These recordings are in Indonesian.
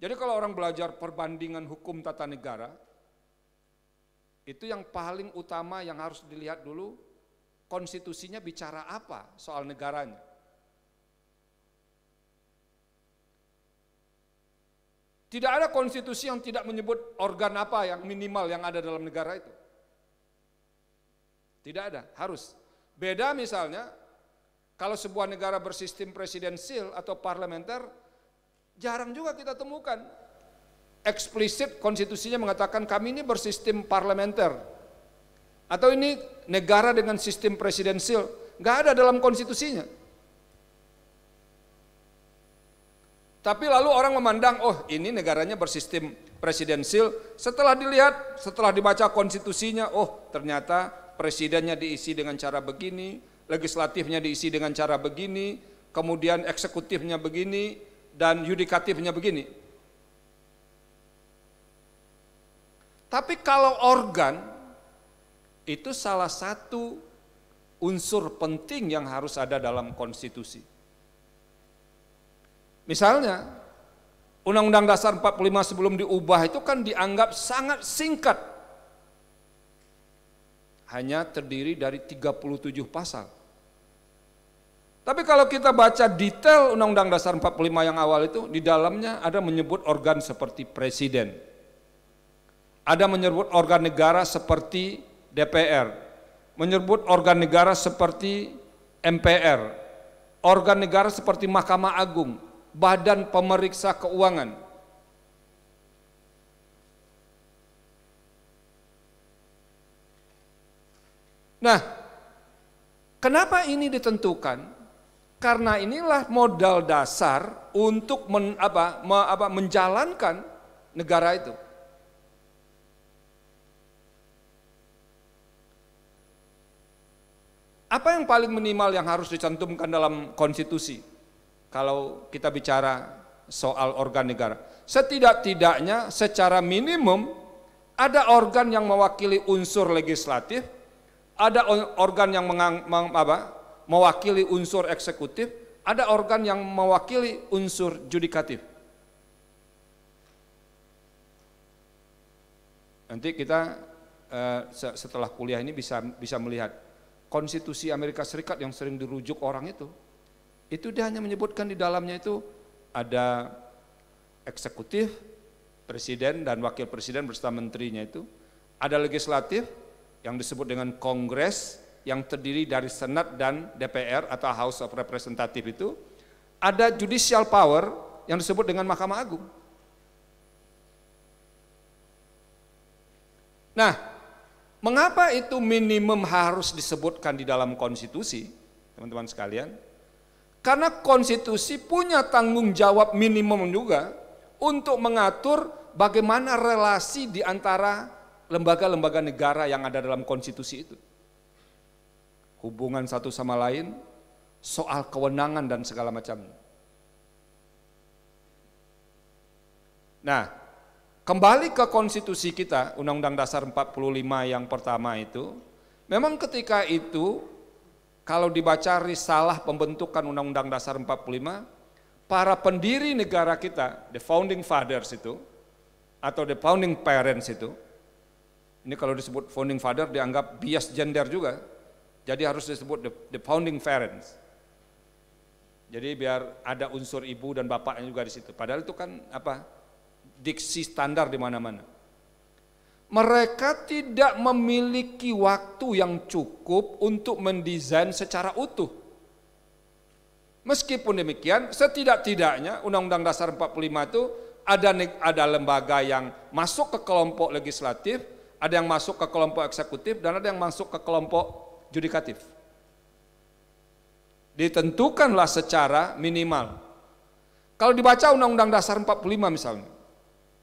Jadi kalau orang belajar perbandingan hukum tata negara, itu yang paling utama yang harus dilihat dulu konstitusinya bicara apa soal negaranya. Tidak ada konstitusi yang tidak menyebut organ apa yang minimal yang ada dalam negara itu. Tidak ada, harus. Beda misalnya kalau sebuah negara bersistem presidensil atau parlementer, jarang juga kita temukan. Eksplisit konstitusinya mengatakan kami ini bersistem parlementer. Atau ini negara dengan sistem presidensil. nggak ada dalam konstitusinya. Tapi lalu orang memandang, oh ini negaranya bersistem presidensil. Setelah dilihat, setelah dibaca konstitusinya, oh ternyata presidennya diisi dengan cara begini, legislatifnya diisi dengan cara begini, kemudian eksekutifnya begini, dan yudikatifnya begini. Tapi kalau organ itu salah satu unsur penting yang harus ada dalam konstitusi. Misalnya, Undang-Undang Dasar 45 sebelum diubah itu kan dianggap sangat singkat. Hanya terdiri dari 37 pasal. Tapi kalau kita baca detail Undang-Undang Dasar 45 yang awal itu, di dalamnya ada menyebut organ seperti presiden. Ada menyebut organ negara seperti DPR. Menyebut organ negara seperti MPR. Organ negara seperti Mahkamah Agung, Badan Pemeriksa Keuangan. Nah, kenapa ini ditentukan? Karena inilah modal dasar untuk men, apa, me, apa, menjalankan negara itu. Apa yang paling minimal yang harus dicantumkan dalam konstitusi? Kalau kita bicara soal organ negara, setidak-tidaknya secara minimum ada organ yang mewakili unsur legislatif, ada organ yang mengang, meng, apa, mewakili unsur eksekutif, ada organ yang mewakili unsur judikatif. Nanti kita uh, setelah kuliah ini bisa bisa melihat konstitusi Amerika Serikat yang sering dirujuk orang itu. Itu dia hanya menyebutkan di dalamnya itu ada eksekutif, presiden dan wakil presiden bersama menterinya itu, ada legislatif yang disebut dengan kongres, yang terdiri dari Senat dan DPR atau House of Representative itu, ada judicial power yang disebut dengan Mahkamah Agung. Nah, mengapa itu minimum harus disebutkan di dalam konstitusi, teman-teman sekalian? Karena konstitusi punya tanggung jawab minimum juga untuk mengatur bagaimana relasi di antara lembaga-lembaga negara yang ada dalam konstitusi itu hubungan satu sama lain, soal kewenangan dan segala macam. Nah, kembali ke konstitusi kita, Undang-Undang Dasar 45 yang pertama itu, memang ketika itu kalau dibaca risalah pembentukan Undang-Undang Dasar 45, para pendiri negara kita, the founding fathers itu, atau the founding parents itu, ini kalau disebut founding father dianggap bias gender juga, jadi harus disebut the, the founding parents. Jadi biar ada unsur ibu dan bapaknya juga di situ. Padahal itu kan apa? Diksi standar di mana-mana. Mereka tidak memiliki waktu yang cukup untuk mendesain secara utuh. Meskipun demikian, setidak-tidaknya Undang-Undang Dasar 45 itu ada ada lembaga yang masuk ke kelompok legislatif, ada yang masuk ke kelompok eksekutif dan ada yang masuk ke kelompok judikatif. Ditentukanlah secara minimal. Kalau dibaca Undang-Undang Dasar 45 misalnya,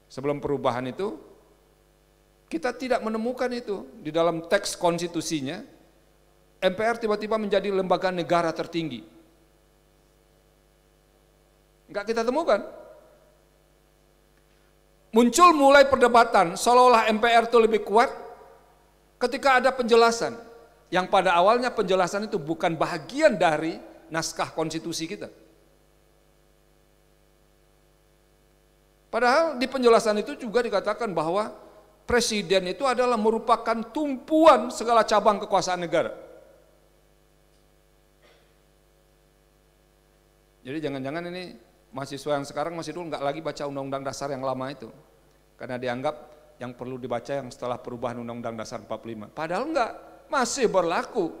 sebelum perubahan itu, kita tidak menemukan itu di dalam teks konstitusinya. MPR tiba-tiba menjadi lembaga negara tertinggi. Enggak kita temukan. Muncul mulai perdebatan seolah-olah MPR itu lebih kuat ketika ada penjelasan yang pada awalnya penjelasan itu bukan bagian dari naskah konstitusi kita. Padahal di penjelasan itu juga dikatakan bahwa presiden itu adalah merupakan tumpuan segala cabang kekuasaan negara. Jadi jangan-jangan ini mahasiswa yang sekarang masih dulu nggak lagi baca undang-undang dasar yang lama itu. Karena dianggap yang perlu dibaca yang setelah perubahan undang-undang dasar 45. Padahal nggak masih berlaku.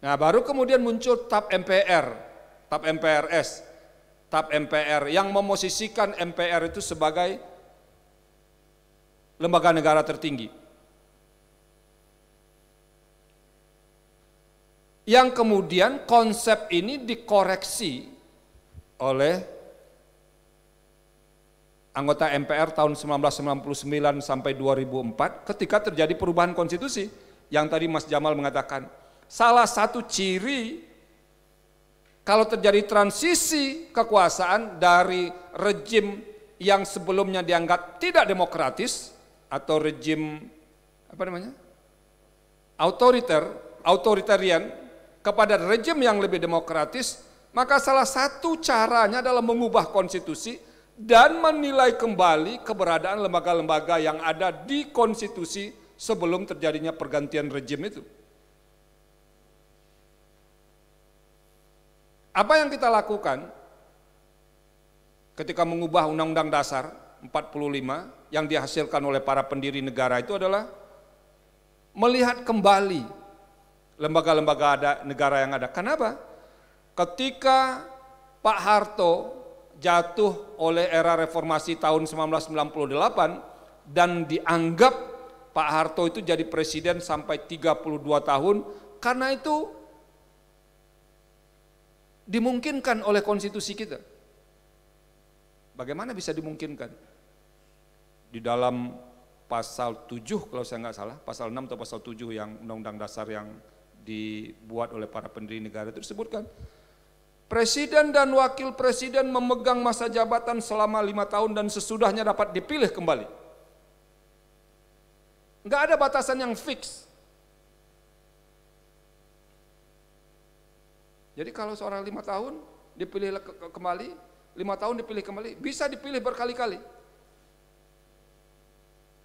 Nah, baru kemudian muncul TAP MPR, TAP MPRS, TAP MPR yang memosisikan MPR itu sebagai lembaga negara tertinggi. Yang kemudian konsep ini dikoreksi oleh anggota MPR tahun 1999 sampai 2004 ketika terjadi perubahan konstitusi yang tadi Mas Jamal mengatakan salah satu ciri kalau terjadi transisi kekuasaan dari rejim yang sebelumnya dianggap tidak demokratis atau rejim apa namanya autoriter autoritarian kepada rejim yang lebih demokratis maka salah satu caranya adalah mengubah konstitusi dan menilai kembali keberadaan lembaga-lembaga yang ada di konstitusi sebelum terjadinya pergantian rejim itu. Apa yang kita lakukan ketika mengubah Undang-Undang Dasar 45 yang dihasilkan oleh para pendiri negara itu adalah melihat kembali lembaga-lembaga ada negara yang ada. Kenapa? Ketika Pak Harto jatuh oleh era reformasi tahun 1998 dan dianggap Pak Harto itu jadi presiden sampai 32 tahun karena itu dimungkinkan oleh konstitusi kita. Bagaimana bisa dimungkinkan? Di dalam pasal 7 kalau saya nggak salah, pasal 6 atau pasal 7 yang Undang-Undang Dasar yang dibuat oleh para pendiri negara itu disebutkan Presiden dan wakil presiden memegang masa jabatan selama lima tahun dan sesudahnya dapat dipilih kembali. Nggak ada batasan yang fix. Jadi kalau seorang lima tahun dipilih kembali, lima tahun dipilih kembali, bisa dipilih berkali-kali.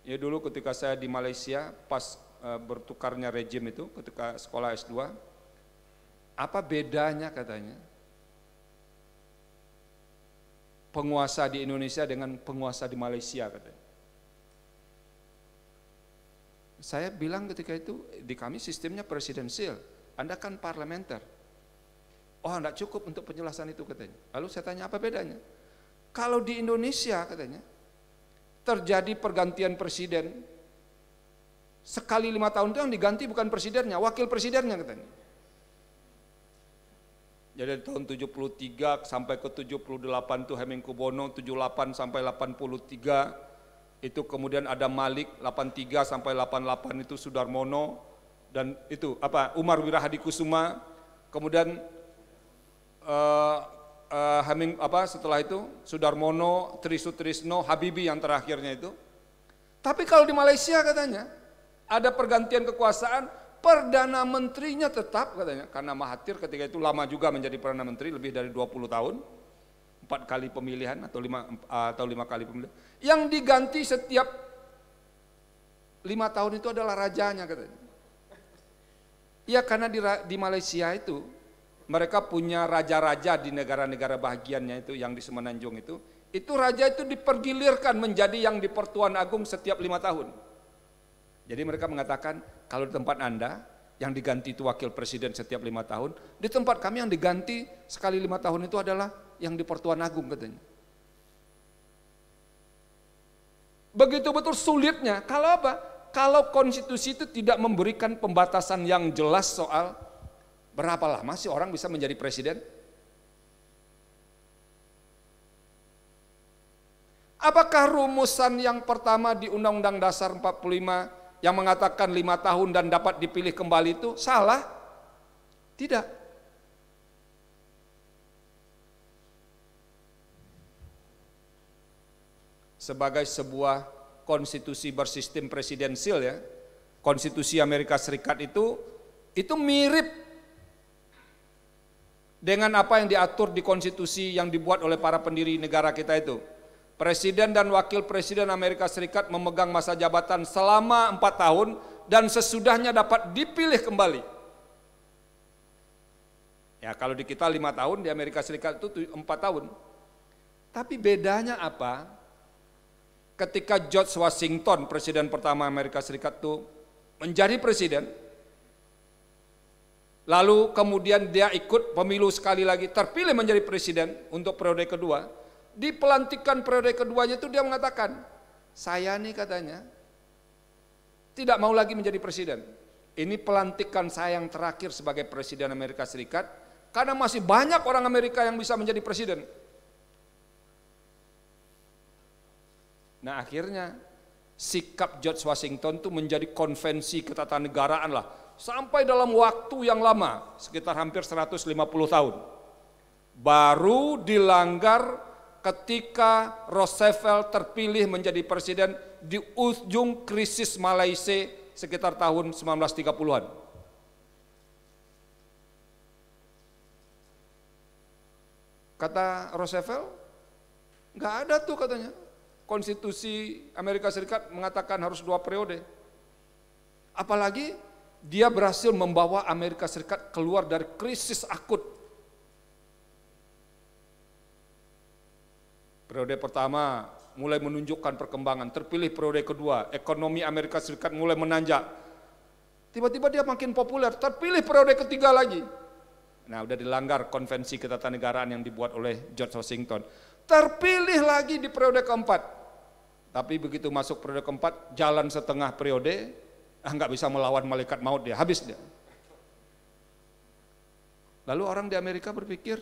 Ya dulu ketika saya di Malaysia pas eh, bertukarnya rejim itu ketika sekolah S2, apa bedanya katanya? penguasa di Indonesia dengan penguasa di Malaysia katanya. Saya bilang ketika itu di kami sistemnya presidensial, Anda kan parlementer. Oh, enggak cukup untuk penjelasan itu katanya. Lalu saya tanya apa bedanya? Kalau di Indonesia katanya terjadi pergantian presiden sekali lima tahun itu yang diganti bukan presidennya, wakil presidennya katanya. Jadi tahun 73 sampai ke 78 itu Heming Kubono, 78 sampai 83 itu kemudian ada Malik 83 sampai 88 itu Sudarmono dan itu apa Umar Wirahadi Kusuma kemudian uh, uh, Heming apa setelah itu Sudarmono Trisutrisno Habibi yang terakhirnya itu tapi kalau di Malaysia katanya ada pergantian kekuasaan Perdana Menterinya tetap katanya, karena Mahathir ketika itu lama juga menjadi Perdana Menteri, lebih dari 20 tahun, empat kali pemilihan atau lima atau lima kali pemilihan. Yang diganti setiap lima tahun itu adalah rajanya katanya. Ya karena di, di Malaysia itu mereka punya raja-raja di negara-negara bahagiannya itu yang di Semenanjung itu, itu raja itu dipergilirkan menjadi yang di Pertuan Agung setiap lima tahun. Jadi mereka mengatakan kalau di tempat Anda yang diganti itu wakil presiden setiap lima tahun, di tempat kami yang diganti sekali lima tahun itu adalah yang di Pertuan Agung katanya. Begitu betul sulitnya, kalau apa? Kalau konstitusi itu tidak memberikan pembatasan yang jelas soal berapa lama sih orang bisa menjadi presiden? Apakah rumusan yang pertama di Undang-Undang Dasar 45 yang mengatakan lima tahun dan dapat dipilih kembali itu salah? Tidak. Sebagai sebuah konstitusi bersistem presidensil ya, konstitusi Amerika Serikat itu itu mirip dengan apa yang diatur di konstitusi yang dibuat oleh para pendiri negara kita itu. Presiden dan Wakil Presiden Amerika Serikat memegang masa jabatan selama empat tahun dan sesudahnya dapat dipilih kembali. Ya kalau di kita lima tahun, di Amerika Serikat itu empat tahun. Tapi bedanya apa? Ketika George Washington, presiden pertama Amerika Serikat itu menjadi presiden, lalu kemudian dia ikut pemilu sekali lagi, terpilih menjadi presiden untuk periode kedua, di pelantikan periode keduanya itu dia mengatakan, saya nih katanya tidak mau lagi menjadi presiden. Ini pelantikan saya yang terakhir sebagai presiden Amerika Serikat karena masih banyak orang Amerika yang bisa menjadi presiden. Nah akhirnya sikap George Washington itu menjadi konvensi ketatanegaraan lah sampai dalam waktu yang lama sekitar hampir 150 tahun baru dilanggar ketika Roosevelt terpilih menjadi presiden di ujung krisis Malaysia sekitar tahun 1930-an. Kata Roosevelt, nggak ada tuh katanya. Konstitusi Amerika Serikat mengatakan harus dua periode. Apalagi dia berhasil membawa Amerika Serikat keluar dari krisis akut Periode pertama mulai menunjukkan perkembangan, terpilih periode kedua, ekonomi Amerika Serikat mulai menanjak. Tiba-tiba dia makin populer, terpilih periode ketiga lagi. Nah, udah dilanggar konvensi ketatanegaraan yang dibuat oleh George Washington. Terpilih lagi di periode keempat. Tapi begitu masuk periode keempat, jalan setengah periode, ah, nggak bisa melawan malaikat maut dia, habis dia. Lalu orang di Amerika berpikir,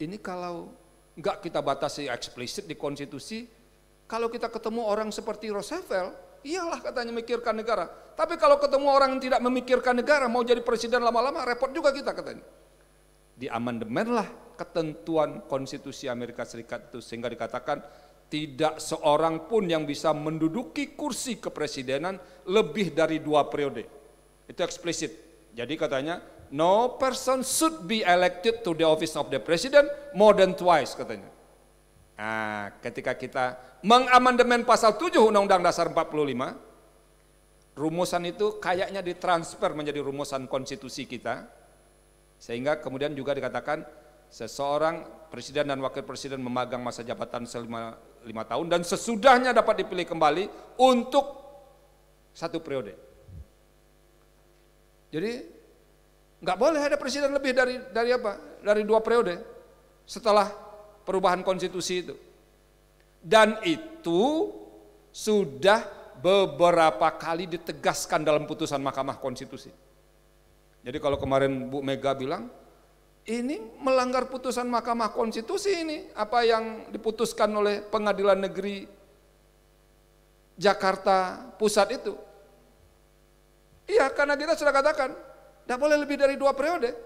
ini kalau nggak kita batasi eksplisit di konstitusi. Kalau kita ketemu orang seperti Roosevelt, iyalah katanya memikirkan negara. Tapi kalau ketemu orang yang tidak memikirkan negara, mau jadi presiden lama-lama, repot juga kita katanya. Di amandemenlah ketentuan konstitusi Amerika Serikat itu sehingga dikatakan tidak seorang pun yang bisa menduduki kursi kepresidenan lebih dari dua periode. Itu eksplisit. Jadi katanya no person should be elected to the office of the president more than twice katanya. Nah, ketika kita mengamandemen pasal 7 Undang-Undang Dasar 45, rumusan itu kayaknya ditransfer menjadi rumusan konstitusi kita, sehingga kemudian juga dikatakan seseorang presiden dan wakil presiden memegang masa jabatan selama lima tahun dan sesudahnya dapat dipilih kembali untuk satu periode. Jadi Nggak boleh ada presiden lebih dari dari apa? Dari dua periode setelah perubahan konstitusi itu. Dan itu sudah beberapa kali ditegaskan dalam putusan Mahkamah Konstitusi. Jadi kalau kemarin Bu Mega bilang, ini melanggar putusan Mahkamah Konstitusi ini, apa yang diputuskan oleh Pengadilan Negeri Jakarta Pusat itu. Iya, karena kita sudah katakan, tidak boleh lebih dari dua periode.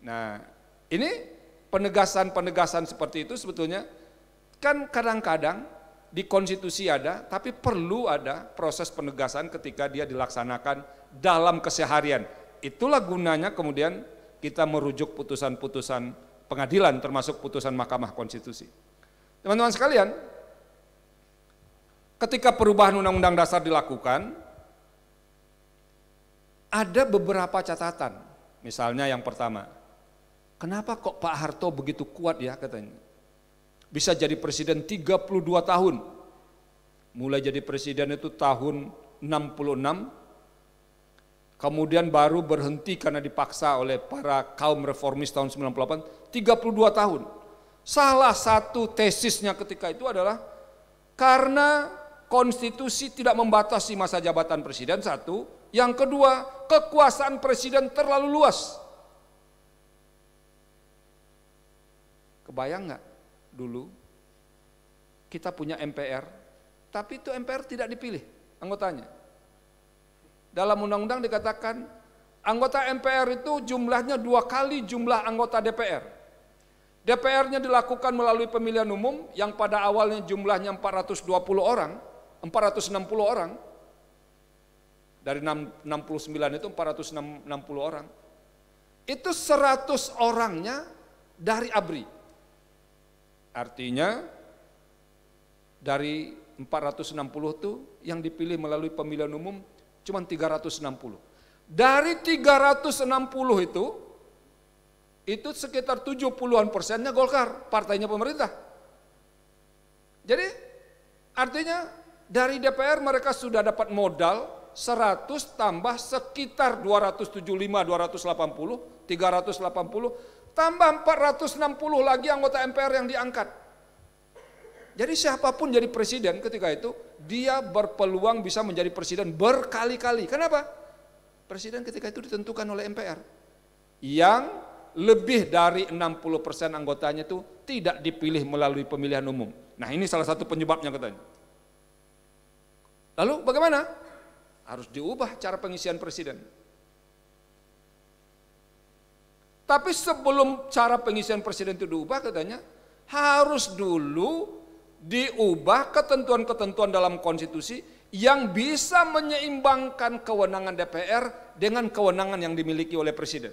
Nah, ini penegasan-penegasan seperti itu sebetulnya kan kadang-kadang di konstitusi ada, tapi perlu ada proses penegasan ketika dia dilaksanakan dalam keseharian. Itulah gunanya kemudian kita merujuk putusan-putusan pengadilan termasuk putusan Mahkamah Konstitusi. Teman-teman sekalian, ketika perubahan undang-undang dasar dilakukan, ada beberapa catatan. Misalnya yang pertama, kenapa kok Pak Harto begitu kuat ya katanya? Bisa jadi presiden 32 tahun. Mulai jadi presiden itu tahun 66, kemudian baru berhenti karena dipaksa oleh para kaum reformis tahun 98, 32 tahun. Salah satu tesisnya ketika itu adalah karena konstitusi tidak membatasi masa jabatan presiden satu, yang kedua kekuasaan presiden terlalu luas. Kebayang nggak dulu kita punya MPR, tapi itu MPR tidak dipilih anggotanya. Dalam undang-undang dikatakan anggota MPR itu jumlahnya dua kali jumlah anggota DPR. DPR-nya dilakukan melalui pemilihan umum yang pada awalnya jumlahnya 420 orang, 460 orang. Dari 69 itu 460 orang. Itu 100 orangnya dari Abri. Artinya dari 460 itu yang dipilih melalui pemilihan umum cuma 360. Dari 360 itu itu sekitar 70-an persennya Golkar, partainya pemerintah. Jadi artinya dari DPR mereka sudah dapat modal 100 tambah sekitar 275, 280, 380, tambah 460 lagi anggota MPR yang diangkat. Jadi siapapun jadi presiden ketika itu, dia berpeluang bisa menjadi presiden berkali-kali. Kenapa? Presiden ketika itu ditentukan oleh MPR. Yang lebih dari 60% anggotanya itu tidak dipilih melalui pemilihan umum. Nah ini salah satu penyebabnya katanya. Lalu bagaimana? Harus diubah cara pengisian presiden. Tapi sebelum cara pengisian presiden itu diubah katanya, harus dulu diubah ketentuan-ketentuan dalam konstitusi yang bisa menyeimbangkan kewenangan DPR dengan kewenangan yang dimiliki oleh presiden.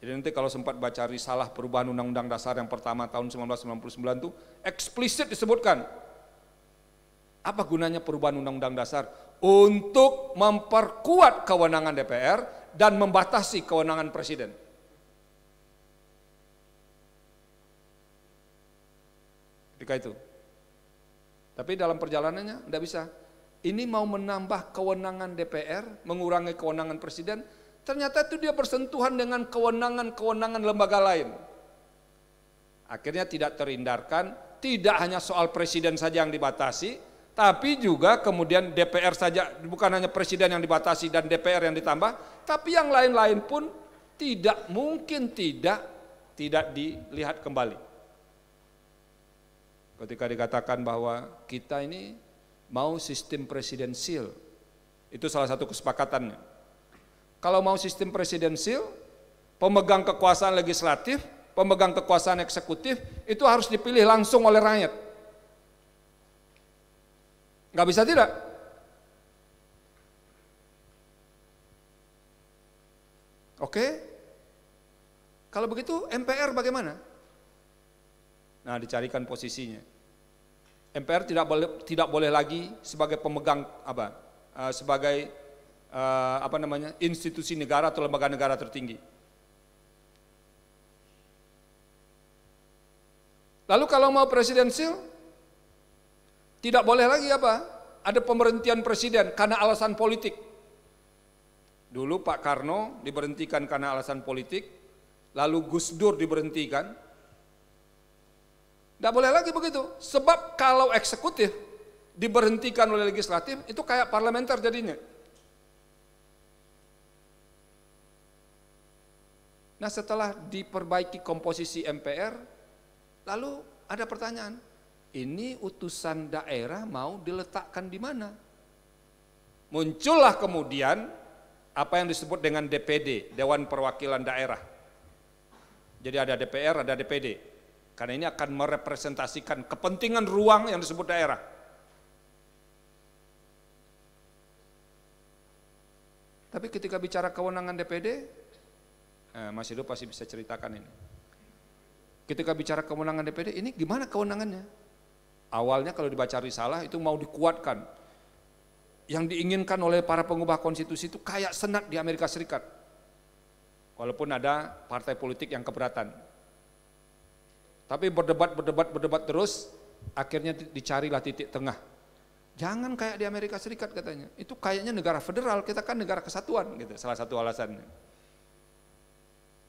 Jadi nanti kalau sempat baca risalah perubahan Undang-Undang Dasar yang pertama tahun 1999 itu eksplisit disebutkan apa gunanya perubahan Undang-Undang Dasar? Untuk memperkuat kewenangan DPR dan membatasi kewenangan Presiden. Ketika itu. Tapi dalam perjalanannya tidak bisa. Ini mau menambah kewenangan DPR, mengurangi kewenangan Presiden, ternyata itu dia bersentuhan dengan kewenangan-kewenangan lembaga lain. Akhirnya tidak terhindarkan, tidak hanya soal Presiden saja yang dibatasi, tapi juga kemudian DPR saja bukan hanya presiden yang dibatasi dan DPR yang ditambah, tapi yang lain-lain pun tidak mungkin tidak tidak dilihat kembali. Ketika dikatakan bahwa kita ini mau sistem presidensil, itu salah satu kesepakatannya. Kalau mau sistem presidensil, pemegang kekuasaan legislatif, pemegang kekuasaan eksekutif itu harus dipilih langsung oleh rakyat Gak bisa tidak. Oke. Kalau begitu MPR bagaimana? Nah, dicarikan posisinya. MPR tidak boleh tidak boleh lagi sebagai pemegang apa? Uh, sebagai uh, apa namanya? institusi negara atau lembaga negara tertinggi. Lalu kalau mau presidensil, tidak boleh lagi apa? Ada pemberhentian presiden karena alasan politik. Dulu Pak Karno diberhentikan karena alasan politik, lalu Gus Dur diberhentikan. Tidak boleh lagi begitu, sebab kalau eksekutif diberhentikan oleh legislatif itu kayak parlementer jadinya. Nah setelah diperbaiki komposisi MPR, lalu ada pertanyaan, ini utusan daerah mau diletakkan di mana? Muncullah kemudian apa yang disebut dengan DPD, Dewan Perwakilan Daerah. Jadi ada DPR, ada DPD. Karena ini akan merepresentasikan kepentingan ruang yang disebut daerah. Tapi ketika bicara kewenangan DPD, eh, Mas Hidup pasti bisa ceritakan ini. Ketika bicara kewenangan DPD, ini gimana kewenangannya? Awalnya kalau dibaca risalah itu mau dikuatkan. Yang diinginkan oleh para pengubah konstitusi itu kayak senat di Amerika Serikat. Walaupun ada partai politik yang keberatan. Tapi berdebat, berdebat, berdebat terus, akhirnya dicarilah titik tengah. Jangan kayak di Amerika Serikat katanya. Itu kayaknya negara federal, kita kan negara kesatuan gitu, salah satu alasannya.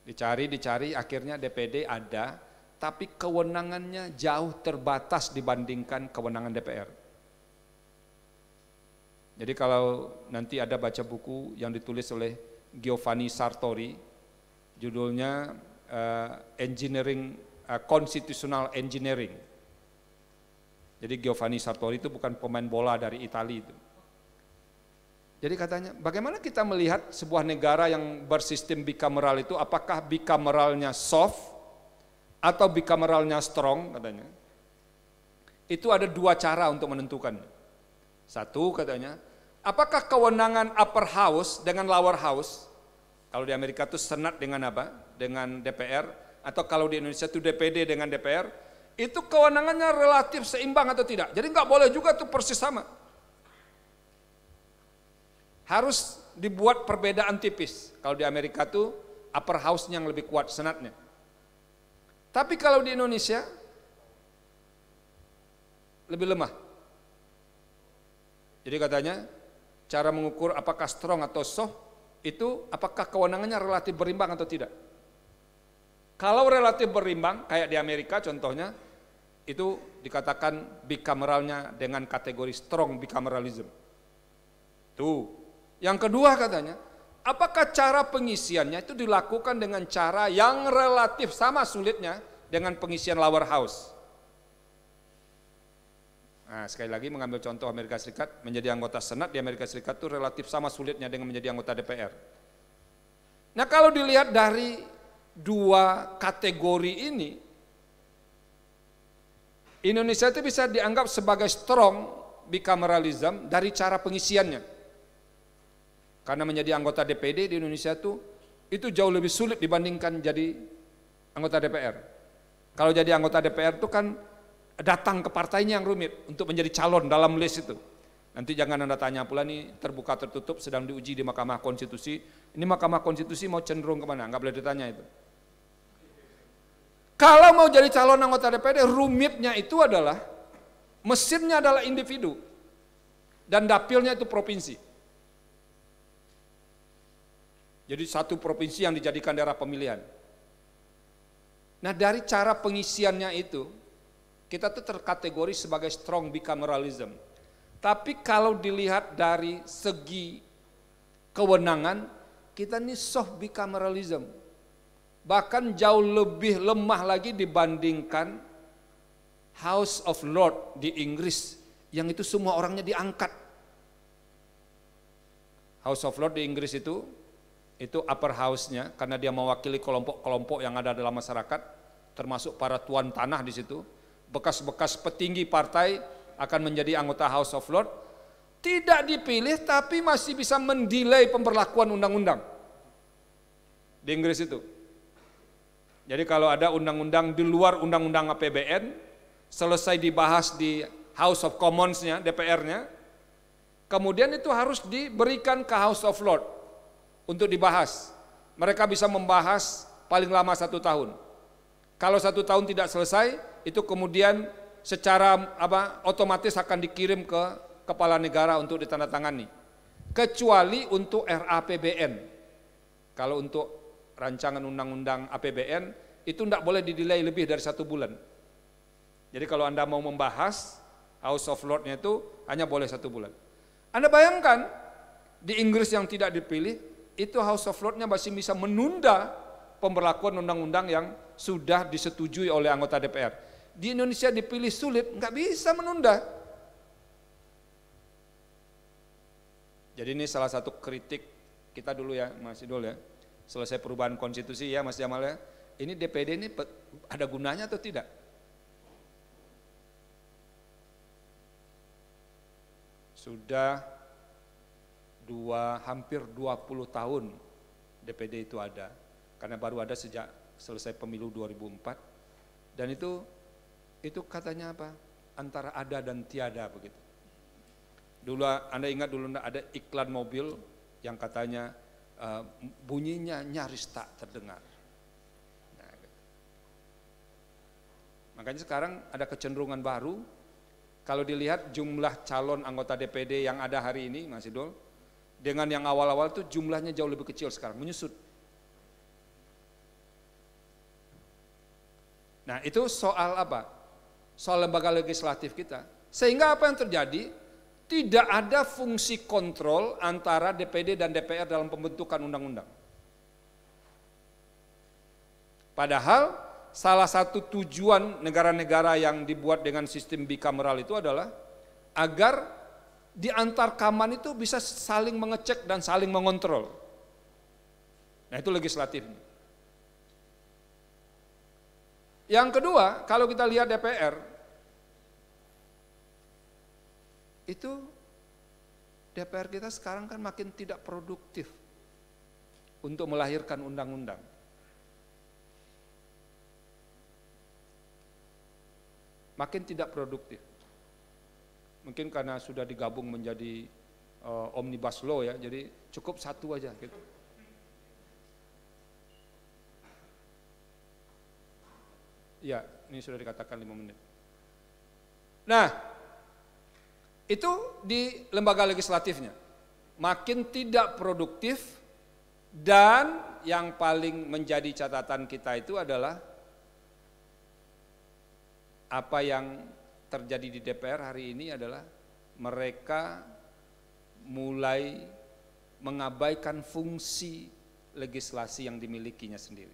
Dicari, dicari, akhirnya DPD ada, tapi kewenangannya jauh terbatas dibandingkan kewenangan DPR. Jadi kalau nanti ada baca buku yang ditulis oleh Giovanni Sartori, judulnya uh, Engineering uh, Constitutional Engineering. Jadi Giovanni Sartori itu bukan pemain bola dari Italia itu. Jadi katanya, bagaimana kita melihat sebuah negara yang bersistem bicameral itu, apakah bicameralnya soft atau bicameralnya strong katanya. Itu ada dua cara untuk menentukan. Satu katanya, apakah kewenangan upper house dengan lower house? Kalau di Amerika itu senat dengan apa? Dengan DPR atau kalau di Indonesia itu DPD dengan DPR, itu kewenangannya relatif seimbang atau tidak. Jadi nggak boleh juga tuh persis sama. Harus dibuat perbedaan tipis. Kalau di Amerika tuh upper house yang lebih kuat senatnya. Tapi kalau di Indonesia lebih lemah. Jadi katanya cara mengukur apakah strong atau soft itu apakah kewenangannya relatif berimbang atau tidak. Kalau relatif berimbang kayak di Amerika contohnya itu dikatakan bicameralnya dengan kategori strong bicameralism. Tuh. Yang kedua katanya Apakah cara pengisiannya itu dilakukan dengan cara yang relatif sama sulitnya dengan pengisian Lower House? Nah, sekali lagi mengambil contoh Amerika Serikat, menjadi anggota Senat di Amerika Serikat itu relatif sama sulitnya dengan menjadi anggota DPR. Nah kalau dilihat dari dua kategori ini, Indonesia itu bisa dianggap sebagai strong bicameralism dari cara pengisiannya. Karena menjadi anggota DPD di Indonesia itu itu jauh lebih sulit dibandingkan jadi anggota DPR. Kalau jadi anggota DPR itu kan datang ke partainya yang rumit untuk menjadi calon dalam list itu. Nanti jangan Anda tanya pula ini terbuka tertutup sedang diuji di Mahkamah Konstitusi. Ini Mahkamah Konstitusi mau cenderung kemana? Enggak boleh ditanya itu. Kalau mau jadi calon anggota DPD, rumitnya itu adalah mesinnya adalah individu dan dapilnya itu provinsi. Jadi satu provinsi yang dijadikan daerah pemilihan. Nah dari cara pengisiannya itu, kita tuh terkategori sebagai strong bicameralism. Tapi kalau dilihat dari segi kewenangan, kita ini soft bicameralism. Bahkan jauh lebih lemah lagi dibandingkan House of Lord di Inggris yang itu semua orangnya diangkat. House of Lord di Inggris itu itu upper house-nya karena dia mewakili kelompok-kelompok yang ada dalam masyarakat termasuk para tuan tanah di situ. Bekas-bekas petinggi partai akan menjadi anggota House of Lord tidak dipilih tapi masih bisa mendelay pemberlakuan undang-undang. Di Inggris itu. Jadi kalau ada undang-undang di luar undang-undang APBN, selesai dibahas di House of Commons-nya, DPR-nya, kemudian itu harus diberikan ke House of Lords untuk dibahas. Mereka bisa membahas paling lama satu tahun. Kalau satu tahun tidak selesai, itu kemudian secara apa otomatis akan dikirim ke kepala negara untuk ditandatangani. Kecuali untuk RAPBN. Kalau untuk rancangan undang-undang APBN itu tidak boleh didelay lebih dari satu bulan. Jadi kalau Anda mau membahas House of Lords-nya itu hanya boleh satu bulan. Anda bayangkan di Inggris yang tidak dipilih, itu House of Lords-nya masih bisa menunda pemberlakuan undang-undang yang sudah disetujui oleh anggota DPR. Di Indonesia dipilih sulit, nggak bisa menunda. Jadi ini salah satu kritik kita dulu ya, Mas dulu ya. Selesai perubahan konstitusi ya, Mas Jamal ya. Ini DPD ini ada gunanya atau tidak? Sudah dua, hampir 20 tahun DPD itu ada. Karena baru ada sejak selesai pemilu 2004. Dan itu itu katanya apa? Antara ada dan tiada begitu. Dulu Anda ingat dulu ada iklan mobil yang katanya uh, bunyinya nyaris tak terdengar. Nah, gitu. Makanya sekarang ada kecenderungan baru kalau dilihat jumlah calon anggota DPD yang ada hari ini, Mas Idul, dengan yang awal-awal itu jumlahnya jauh lebih kecil sekarang, menyusut. Nah itu soal apa? Soal lembaga legislatif kita. Sehingga apa yang terjadi? Tidak ada fungsi kontrol antara DPD dan DPR dalam pembentukan undang-undang. Padahal salah satu tujuan negara-negara yang dibuat dengan sistem bicameral itu adalah agar di antar kaman itu bisa saling mengecek dan saling mengontrol. Nah itu legislatif. Yang kedua, kalau kita lihat DPR, itu DPR kita sekarang kan makin tidak produktif untuk melahirkan undang-undang. Makin tidak produktif mungkin karena sudah digabung menjadi uh, omnibus law ya, jadi cukup satu aja gitu. Ya, ini sudah dikatakan lima menit. Nah, itu di lembaga legislatifnya. Makin tidak produktif dan yang paling menjadi catatan kita itu adalah apa yang terjadi di DPR hari ini adalah mereka mulai mengabaikan fungsi legislasi yang dimilikinya sendiri.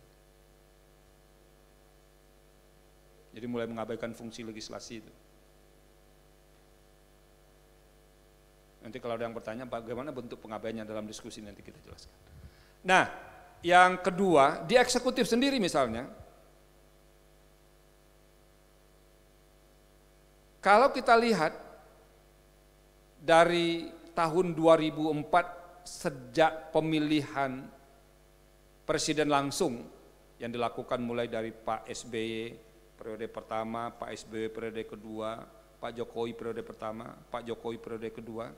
Jadi mulai mengabaikan fungsi legislasi itu. Nanti kalau ada yang bertanya bagaimana bentuk pengabaiannya dalam diskusi nanti kita jelaskan. Nah, yang kedua, di eksekutif sendiri misalnya, Kalau kita lihat dari tahun 2004 sejak pemilihan presiden langsung yang dilakukan mulai dari Pak SBY periode pertama, Pak SBY periode kedua, Pak Jokowi periode pertama, Pak Jokowi periode kedua.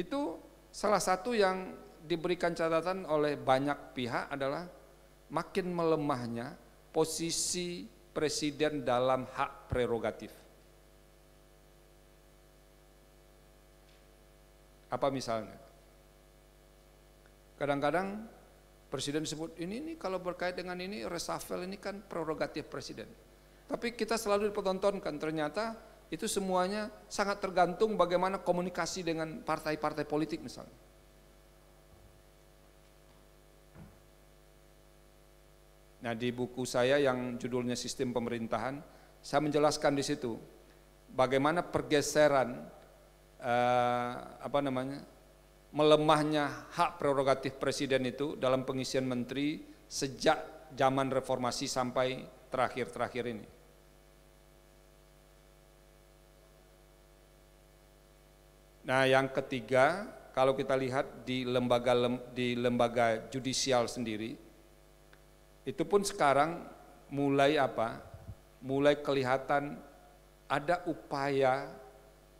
Itu salah satu yang diberikan catatan oleh banyak pihak adalah makin melemahnya posisi presiden dalam hak prerogatif. Apa misalnya? Kadang-kadang presiden sebut ini ini kalau berkait dengan ini reshuffle ini kan prerogatif presiden. Tapi kita selalu dipertontonkan ternyata itu semuanya sangat tergantung bagaimana komunikasi dengan partai-partai politik misalnya. Nah di buku saya yang judulnya Sistem Pemerintahan, saya menjelaskan di situ bagaimana pergeseran eh, apa namanya melemahnya hak prerogatif presiden itu dalam pengisian menteri sejak zaman reformasi sampai terakhir-terakhir ini. Nah, yang ketiga, kalau kita lihat di lembaga di lembaga judicial sendiri, itu pun sekarang mulai apa? Mulai kelihatan ada upaya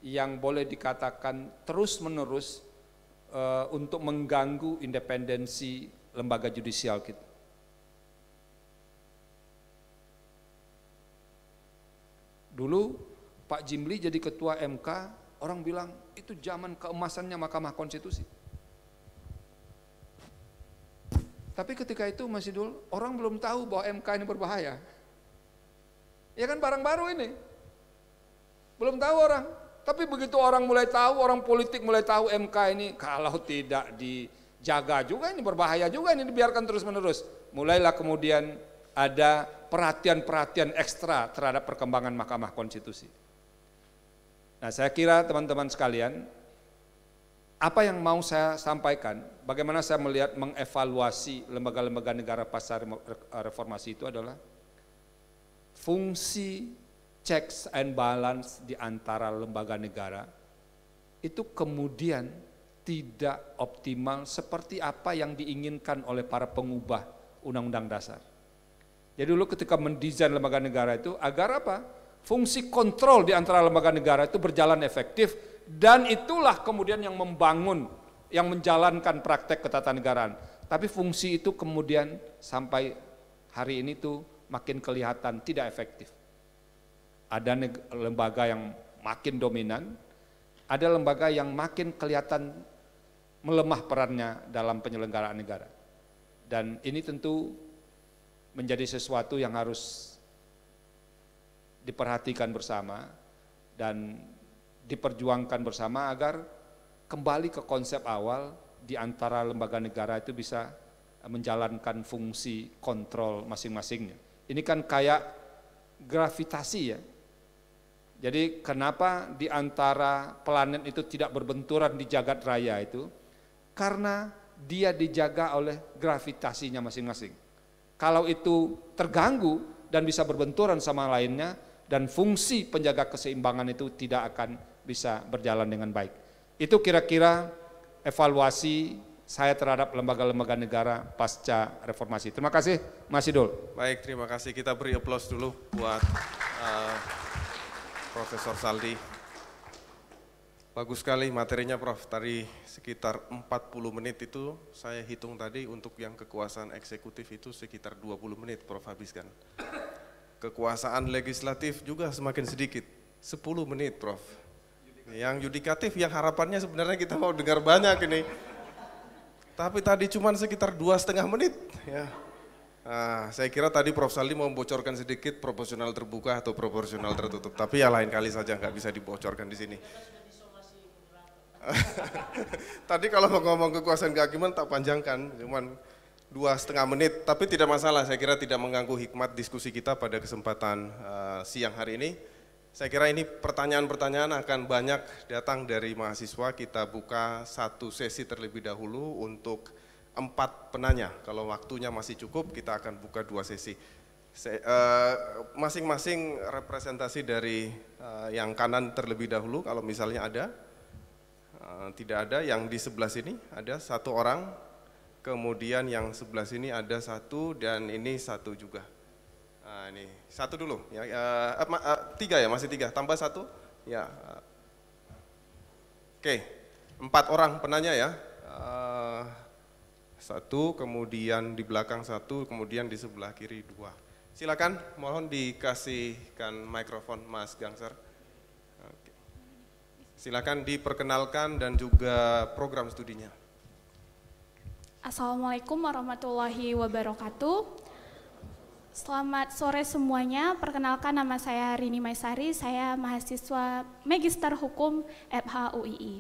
yang boleh dikatakan terus-menerus uh, eh, untuk mengganggu independensi lembaga judicial kita. Dulu Pak Jimli jadi ketua MK, orang bilang itu zaman keemasannya Mahkamah Konstitusi. Tapi ketika itu masih dulu orang belum tahu bahwa MK ini berbahaya. Ya kan barang baru ini. Belum tahu orang. Tapi begitu orang mulai tahu, orang politik mulai tahu MK ini kalau tidak dijaga juga ini berbahaya juga ini dibiarkan terus-menerus. Mulailah kemudian ada perhatian-perhatian ekstra terhadap perkembangan Mahkamah Konstitusi. Nah, saya kira teman-teman sekalian, apa yang mau saya sampaikan, bagaimana saya melihat mengevaluasi lembaga-lembaga negara pasar reformasi itu adalah fungsi checks and balance di antara lembaga negara itu kemudian tidak optimal seperti apa yang diinginkan oleh para pengubah undang-undang dasar. Jadi dulu ketika mendesain lembaga negara itu agar apa? Fungsi kontrol di antara lembaga negara itu berjalan efektif dan itulah kemudian yang membangun yang menjalankan praktek ketatanegaraan. Tapi fungsi itu kemudian sampai hari ini tuh makin kelihatan tidak efektif. Ada lembaga yang makin dominan, ada lembaga yang makin kelihatan melemah perannya dalam penyelenggaraan negara. Dan ini tentu menjadi sesuatu yang harus diperhatikan bersama dan diperjuangkan bersama agar kembali ke konsep awal di antara lembaga negara itu bisa menjalankan fungsi kontrol masing-masingnya. Ini kan kayak gravitasi ya, jadi kenapa di antara planet itu tidak berbenturan di jagat raya itu? Karena dia dijaga oleh gravitasinya masing-masing. Kalau itu terganggu dan bisa berbenturan sama lainnya dan fungsi penjaga keseimbangan itu tidak akan bisa berjalan dengan baik. Itu kira-kira evaluasi saya terhadap lembaga-lembaga negara pasca reformasi. Terima kasih Mas Idul. Baik, terima kasih. Kita beri aplaus dulu buat uh, Profesor Saldi. Bagus sekali materinya Prof, tadi sekitar 40 menit itu saya hitung tadi untuk yang kekuasaan eksekutif itu sekitar 20 menit Prof habiskan. Kekuasaan legislatif juga semakin sedikit, 10 menit Prof. Yang yudikatif yang harapannya sebenarnya kita mau dengar banyak ini. Tapi tadi cuma sekitar dua setengah menit ya. Nah, saya kira tadi Prof. Salim mau membocorkan sedikit proporsional terbuka atau proporsional tertutup, tapi ya lain kali saja nggak bisa dibocorkan di sini. tadi kalau ngomong kekuasaan kehakiman tak panjangkan, cuman dua setengah menit, tapi tidak masalah. Saya kira tidak mengganggu hikmat diskusi kita pada kesempatan uh, siang hari ini. Saya kira ini pertanyaan-pertanyaan akan banyak datang dari mahasiswa. Kita buka satu sesi terlebih dahulu untuk empat penanya. Kalau waktunya masih cukup, kita akan buka dua sesi. Eh, masing-masing uh, representasi dari uh, yang kanan terlebih dahulu, kalau misalnya ada, uh, tidak ada, yang di sebelah sini ada satu orang, kemudian yang sebelah sini ada satu, dan ini satu juga. Nah, ini satu dulu, ya, uh, uh, uh, tiga ya, masih tiga, tambah satu, ya. Oke, okay. empat orang penanya ya. Uh, satu, kemudian di belakang satu, kemudian di sebelah kiri dua. Silakan, mohon dikasihkan mikrofon Mas Gangser. Silakan diperkenalkan dan juga program studinya. Assalamualaikum warahmatullahi wabarakatuh. Selamat sore semuanya. Perkenalkan nama saya Rini Maisari. Saya mahasiswa Magister Hukum Fhuii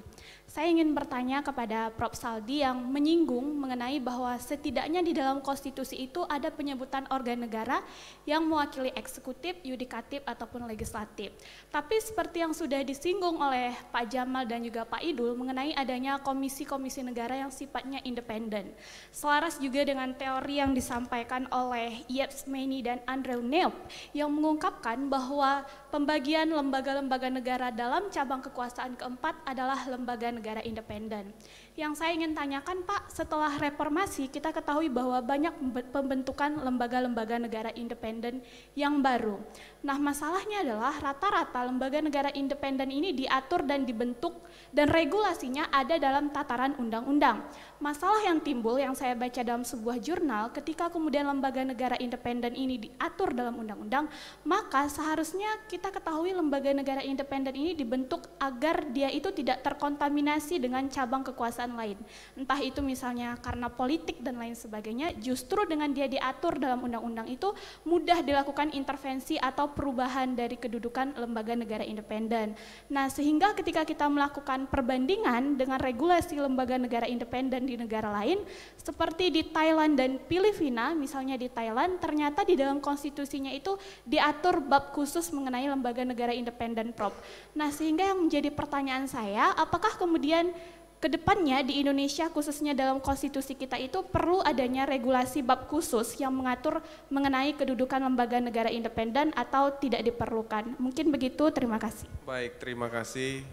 saya ingin bertanya kepada Prof. Saldi yang menyinggung mengenai bahwa setidaknya di dalam konstitusi itu ada penyebutan organ negara yang mewakili eksekutif, yudikatif, ataupun legislatif. Tapi seperti yang sudah disinggung oleh Pak Jamal dan juga Pak Idul mengenai adanya komisi-komisi negara yang sifatnya independen. Selaras juga dengan teori yang disampaikan oleh Yves Meni dan Andrew Neop yang mengungkapkan bahwa pembagian lembaga-lembaga negara dalam cabang kekuasaan keempat adalah lembaga negara independen. Yang saya ingin tanyakan Pak, setelah reformasi kita ketahui bahwa banyak pembentukan lembaga-lembaga negara independen yang baru. Nah, masalahnya adalah rata-rata lembaga negara independen ini diatur dan dibentuk dan regulasinya ada dalam tataran undang-undang. Masalah yang timbul yang saya baca dalam sebuah jurnal ketika kemudian lembaga negara independen ini diatur dalam undang-undang, maka seharusnya kita ketahui lembaga negara independen ini dibentuk agar dia itu tidak terkontaminasi dengan cabang kekuasaan lain. Entah itu misalnya karena politik dan lain sebagainya, justru dengan dia diatur dalam undang-undang itu mudah dilakukan intervensi atau perubahan dari kedudukan lembaga negara independen. Nah, sehingga ketika kita melakukan perbandingan dengan regulasi lembaga negara independen di negara lain, seperti di Thailand dan Filipina, misalnya di Thailand, ternyata di dalam konstitusinya itu diatur bab khusus mengenai lembaga negara independen prop. Nah, sehingga yang menjadi pertanyaan saya, apakah kemudian Kedepannya di Indonesia khususnya dalam konstitusi kita itu perlu adanya regulasi bab khusus yang mengatur mengenai kedudukan lembaga negara independen atau tidak diperlukan. Mungkin begitu, terima kasih. Baik, terima kasih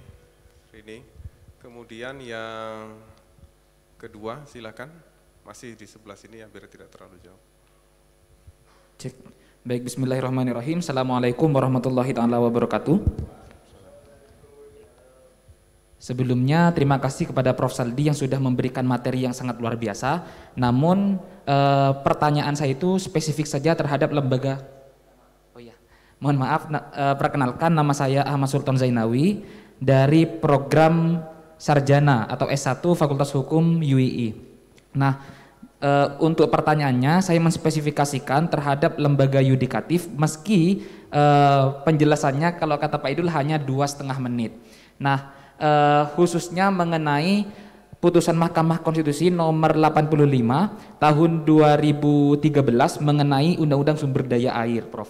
Rini. Kemudian yang kedua silakan, masih di sebelah sini ya biar tidak terlalu jauh. Cek. Baik, bismillahirrahmanirrahim. Assalamualaikum warahmatullahi taala wabarakatuh. Sebelumnya terima kasih kepada Prof. Saldi yang sudah memberikan materi yang sangat luar biasa. Namun e, pertanyaan saya itu spesifik saja terhadap lembaga. Oh ya, mohon maaf. Na, e, perkenalkan nama saya Ahmad Sultan Zainawi dari program sarjana atau S1 Fakultas Hukum UII. Nah, e, untuk pertanyaannya saya menspesifikasikan terhadap lembaga yudikatif meski e, penjelasannya kalau kata Pak Idul hanya dua setengah menit. Nah, uh, khususnya mengenai putusan Mahkamah Konstitusi nomor 85 tahun 2013 mengenai Undang-Undang Sumber Daya Air, Prof.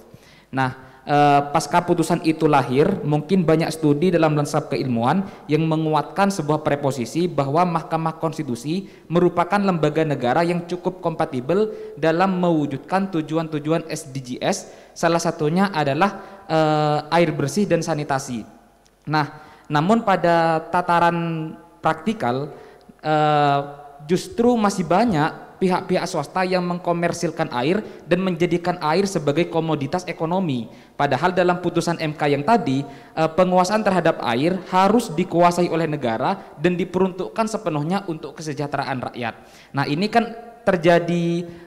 Nah, eh, pasca putusan itu lahir, mungkin banyak studi dalam lensap keilmuan yang menguatkan sebuah preposisi bahwa Mahkamah Konstitusi merupakan lembaga negara yang cukup kompatibel dalam mewujudkan tujuan-tujuan SDGs, salah satunya adalah eh, air bersih dan sanitasi. Nah, namun pada tataran praktikal eh, justru masih banyak pihak-pihak swasta yang mengkomersilkan air dan menjadikan air sebagai komoditas ekonomi. Padahal dalam putusan MK yang tadi, eh, penguasaan terhadap air harus dikuasai oleh negara dan diperuntukkan sepenuhnya untuk kesejahteraan rakyat. Nah, ini kan terjadi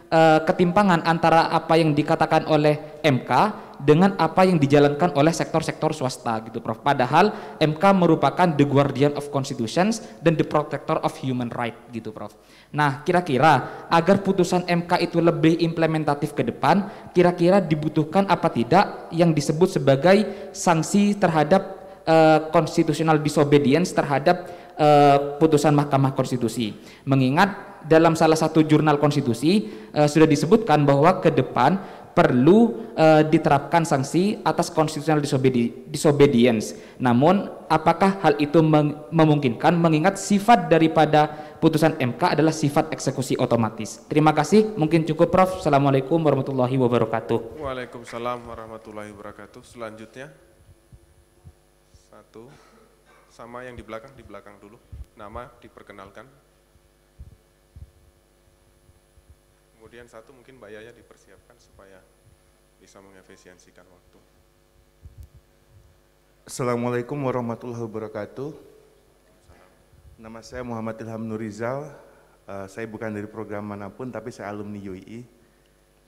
eh, ketimpangan antara apa yang dikatakan oleh MK dengan apa yang dijalankan oleh sektor-sektor swasta gitu Prof. Padahal MK merupakan the guardian of constitutions dan the protector of human right gitu Prof. Nah, kira-kira agar putusan MK itu lebih implementatif ke depan, kira-kira dibutuhkan apa tidak yang disebut sebagai sanksi terhadap uh, constitutional disobedience terhadap uh, putusan Mahkamah Konstitusi. Mengingat dalam salah satu jurnal konstitusi uh, sudah disebutkan bahwa ke depan perlu uh, diterapkan sanksi atas konstitusional disobedi disobedience. Namun, apakah hal itu memungkinkan mengingat sifat daripada putusan MK adalah sifat eksekusi otomatis? Terima kasih, mungkin cukup Prof. Assalamualaikum warahmatullahi wabarakatuh. Waalaikumsalam warahmatullahi wabarakatuh. Selanjutnya, satu, sama yang di belakang, di belakang dulu. Nama diperkenalkan. kemudian satu mungkin bayarnya dipersiapkan supaya bisa mengefisiensikan waktu. Assalamualaikum warahmatullahi wabarakatuh. Nama saya Muhammad Ilham Nurizal. Uh, saya bukan dari program manapun, tapi saya alumni UI.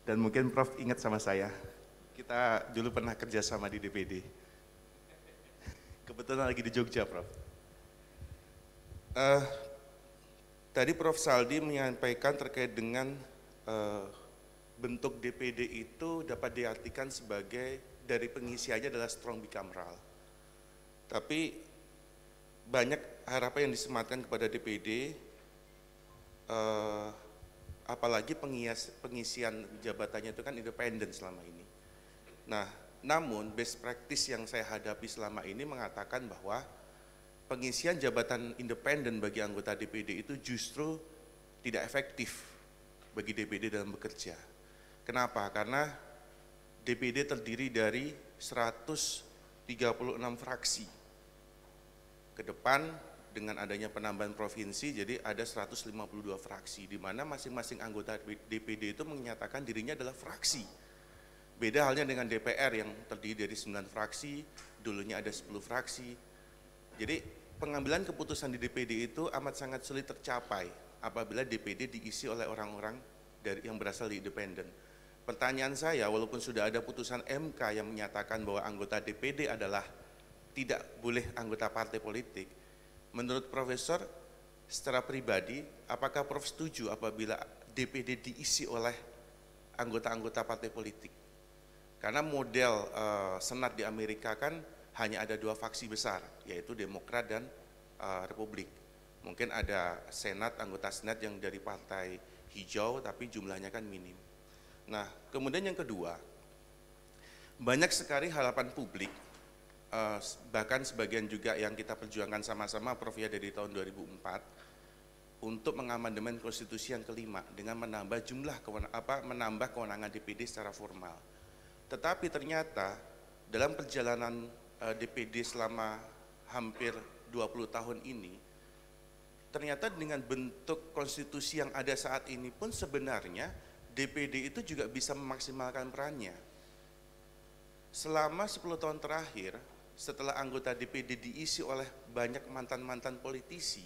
Dan mungkin Prof ingat sama saya. Kita dulu pernah kerja sama di DPD. Kebetulan lagi di Jogja, Prof. Uh, tadi Prof Saldi menyampaikan terkait dengan uh, bentuk DPD itu dapat diartikan sebagai dari pengisiannya adalah strong bicameral. Tapi banyak harapan yang disematkan kepada DPD, uh, eh, apalagi pengias, pengisian jabatannya itu kan independen selama ini. Nah, namun best practice yang saya hadapi selama ini mengatakan bahwa pengisian jabatan independen bagi anggota DPD itu justru tidak efektif bagi DPD dalam bekerja. Kenapa? Karena DPD terdiri dari 136 fraksi. Ke depan dengan adanya penambahan provinsi jadi ada 152 fraksi di mana masing-masing anggota DPD itu menyatakan dirinya adalah fraksi. Beda halnya dengan DPR yang terdiri dari 9 fraksi, dulunya ada 10 fraksi. Jadi pengambilan keputusan di DPD itu amat sangat sulit tercapai apabila DPD diisi oleh orang-orang dari yang berasal dari independen. Pertanyaan saya, walaupun sudah ada putusan MK yang menyatakan bahwa anggota DPD adalah tidak boleh anggota partai politik, menurut Profesor, secara pribadi, apakah Prof setuju apabila DPD diisi oleh anggota-anggota partai politik? Karena model uh, Senat di Amerika kan hanya ada dua faksi besar, yaitu Demokrat dan uh, Republik Mungkin ada senat, anggota senat yang dari partai hijau tapi jumlahnya kan minim. Nah, kemudian yang kedua, banyak sekali harapan publik, eh, bahkan sebagian juga yang kita perjuangkan sama-sama Prof. Ya dari tahun 2004, untuk mengamandemen konstitusi yang kelima dengan menambah jumlah apa menambah kewenangan DPD secara formal. Tetapi ternyata dalam perjalanan DPD eh, selama hampir 20 tahun ini ternyata dengan bentuk konstitusi yang ada saat ini pun sebenarnya DPD itu juga bisa memaksimalkan perannya. Selama 10 tahun terakhir, setelah anggota DPD diisi oleh banyak mantan-mantan politisi,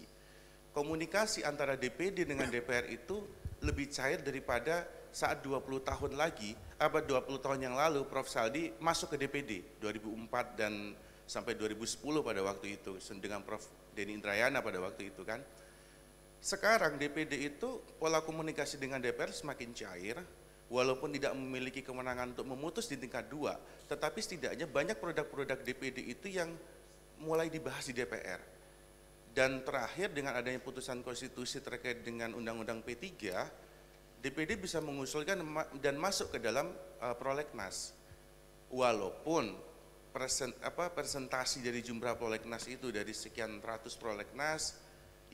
komunikasi antara DPD dengan DPR itu lebih cair daripada saat 20 tahun lagi, apa 20 tahun yang lalu Prof. Saldi masuk ke DPD 2004 dan sampai 2010 pada waktu itu dengan Prof. Denny Indrayana pada waktu itu kan. Sekarang DPD itu pola komunikasi dengan DPR semakin cair, walaupun tidak memiliki kemenangan untuk memutus di tingkat dua, tetapi setidaknya banyak produk-produk DPD itu yang mulai dibahas di DPR. Dan terakhir dengan adanya putusan konstitusi terkait dengan Undang-Undang P3, DPD bisa mengusulkan dan masuk ke dalam uh, prolegnas. Walaupun persen, apa, presentasi dari jumlah prolegnas itu dari sekian ratus prolegnas,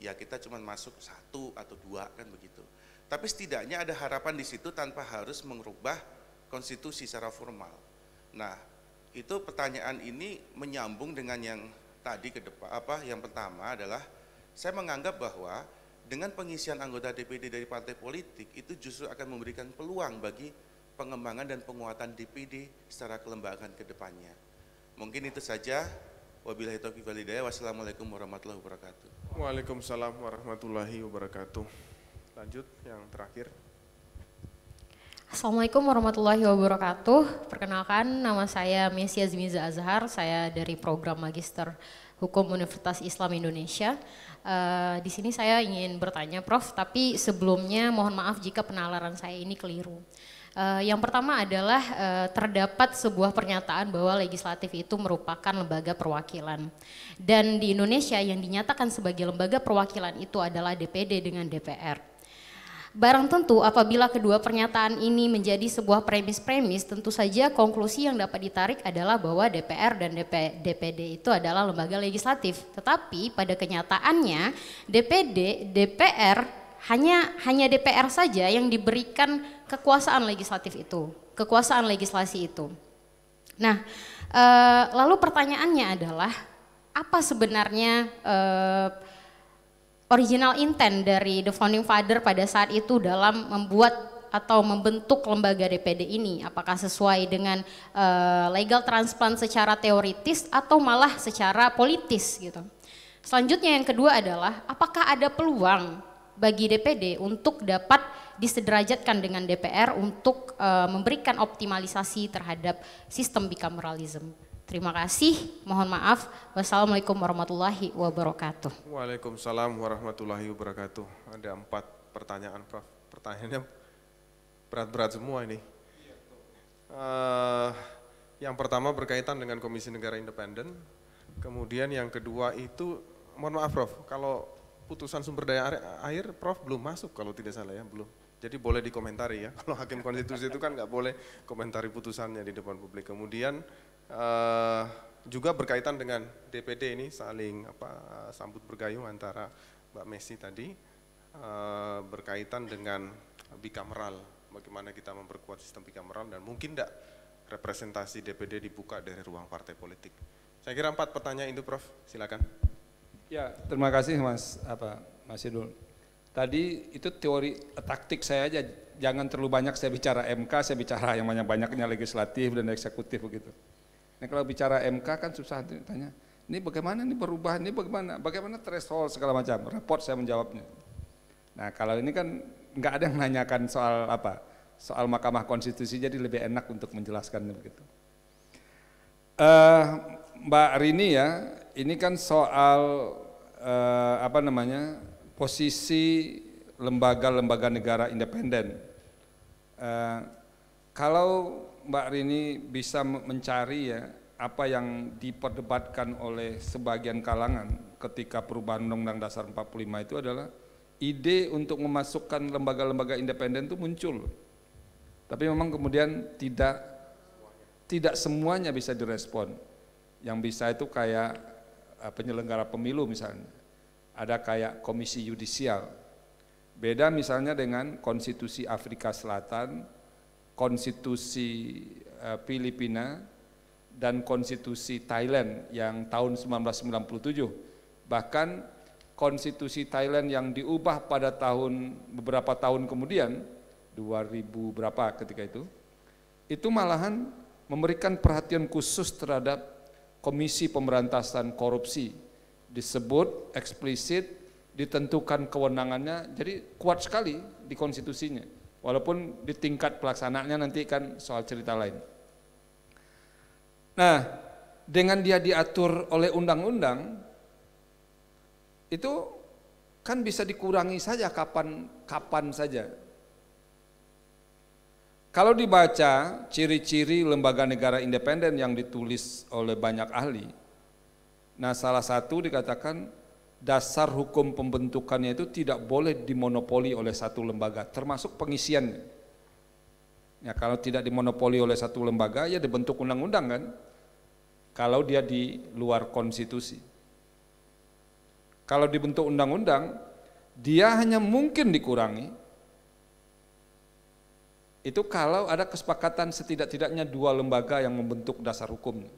ya kita cuma masuk satu atau dua kan begitu. Tapi setidaknya ada harapan di situ tanpa harus mengubah konstitusi secara formal. Nah, itu pertanyaan ini menyambung dengan yang tadi ke depan apa yang pertama adalah saya menganggap bahwa dengan pengisian anggota DPD dari partai politik itu justru akan memberikan peluang bagi pengembangan dan penguatan DPD secara kelembagaan ke depannya. Mungkin itu saja. Wabillahi taufiq walhidayah. Wassalamualaikum warahmatullahi wabarakatuh. Waalaikumsalam warahmatullahi wabarakatuh. Lanjut yang terakhir. Assalamualaikum warahmatullahi wabarakatuh. Perkenalkan nama saya Mesia Zmiza Azhar. Saya dari program Magister Hukum Universitas Islam Indonesia. Uh, di sini saya ingin bertanya, Prof. Tapi sebelumnya mohon maaf jika penalaran saya ini keliru. Uh, yang pertama adalah uh, terdapat sebuah pernyataan bahwa legislatif itu merupakan lembaga perwakilan. Dan di Indonesia yang dinyatakan sebagai lembaga perwakilan itu adalah DPD dengan DPR. Barang tentu apabila kedua pernyataan ini menjadi sebuah premis-premis, tentu saja konklusi yang dapat ditarik adalah bahwa DPR dan DP, DPD itu adalah lembaga legislatif. Tetapi pada kenyataannya DPD, DPR hanya hanya DPR saja yang diberikan kekuasaan legislatif itu, kekuasaan legislasi itu. Nah, e, lalu pertanyaannya adalah apa sebenarnya e, original intent dari the founding father pada saat itu dalam membuat atau membentuk lembaga DPD ini apakah sesuai dengan uh, legal transplant secara teoritis atau malah secara politis gitu. Selanjutnya yang kedua adalah apakah ada peluang bagi DPD untuk dapat disederajatkan dengan DPR untuk uh, memberikan optimalisasi terhadap sistem bicameralism. Terima kasih, mohon maaf. Wassalamualaikum warahmatullahi wabarakatuh. Waalaikumsalam warahmatullahi wabarakatuh. Ada empat pertanyaan, Prof. Pertanyaannya berat-berat semua ini. Uh, yang pertama berkaitan dengan Komisi Negara Independen, kemudian yang kedua itu, mohon maaf Prof, kalau putusan sumber daya air, Prof belum masuk kalau tidak salah ya, belum. Jadi boleh dikomentari ya, kalau hakim konstitusi itu kan nggak boleh komentari putusannya di depan publik. Kemudian uh, juga berkaitan dengan DPD ini saling apa sambut bergayung antara Mbak Messi tadi uh, berkaitan dengan bicameral, bagaimana kita memperkuat sistem bicameral dan mungkin tidak representasi DPD dibuka dari ruang partai politik. Saya kira empat pertanyaan itu Prof, silakan. Ya, terima kasih Mas apa Mas Idul. Tadi itu teori eh, taktik saya aja, jangan terlalu banyak saya bicara MK, saya bicara yang banyak-banyaknya legislatif dan eksekutif begitu. Nah kalau bicara MK kan susah tanya, ini bagaimana ini berubah, ini bagaimana, bagaimana threshold segala macam, report saya menjawabnya. Nah kalau ini kan nggak ada yang menanyakan soal apa, soal Mahkamah Konstitusi jadi lebih enak untuk menjelaskan begitu. Uh, Mbak Rini ya, ini kan soal uh, apa namanya posisi lembaga-lembaga negara independen. Uh, kalau Mbak Rini bisa mencari ya apa yang diperdebatkan oleh sebagian kalangan ketika perubahan Undang-Undang Dasar 45 itu adalah ide untuk memasukkan lembaga-lembaga independen itu muncul. Tapi memang kemudian tidak tidak semuanya bisa direspon. Yang bisa itu kayak eh, penyelenggara pemilu misalnya. Ada kayak komisi yudisial. Beda misalnya dengan konstitusi Afrika Selatan konstitusi e, Filipina dan konstitusi Thailand yang tahun 1997 bahkan konstitusi Thailand yang diubah pada tahun beberapa tahun kemudian 2000 berapa ketika itu itu malahan memberikan perhatian khusus terhadap Komisi Pemberantasan Korupsi disebut eksplisit ditentukan kewenangannya jadi kuat sekali di konstitusinya Walaupun di tingkat pelaksanaannya nanti kan soal cerita lain. Nah, dengan dia diatur oleh undang-undang, itu kan bisa dikurangi saja kapan-kapan saja. Kalau dibaca ciri-ciri lembaga negara independen yang ditulis oleh banyak ahli, nah salah satu dikatakan dasar hukum pembentukannya itu tidak boleh dimonopoli oleh satu lembaga, termasuk pengisian. Ya kalau tidak dimonopoli oleh satu lembaga ya dibentuk undang-undang kan. Kalau dia di luar konstitusi. Kalau dibentuk undang-undang, dia hanya mungkin dikurangi itu kalau ada kesepakatan setidak-tidaknya dua lembaga yang membentuk dasar hukumnya.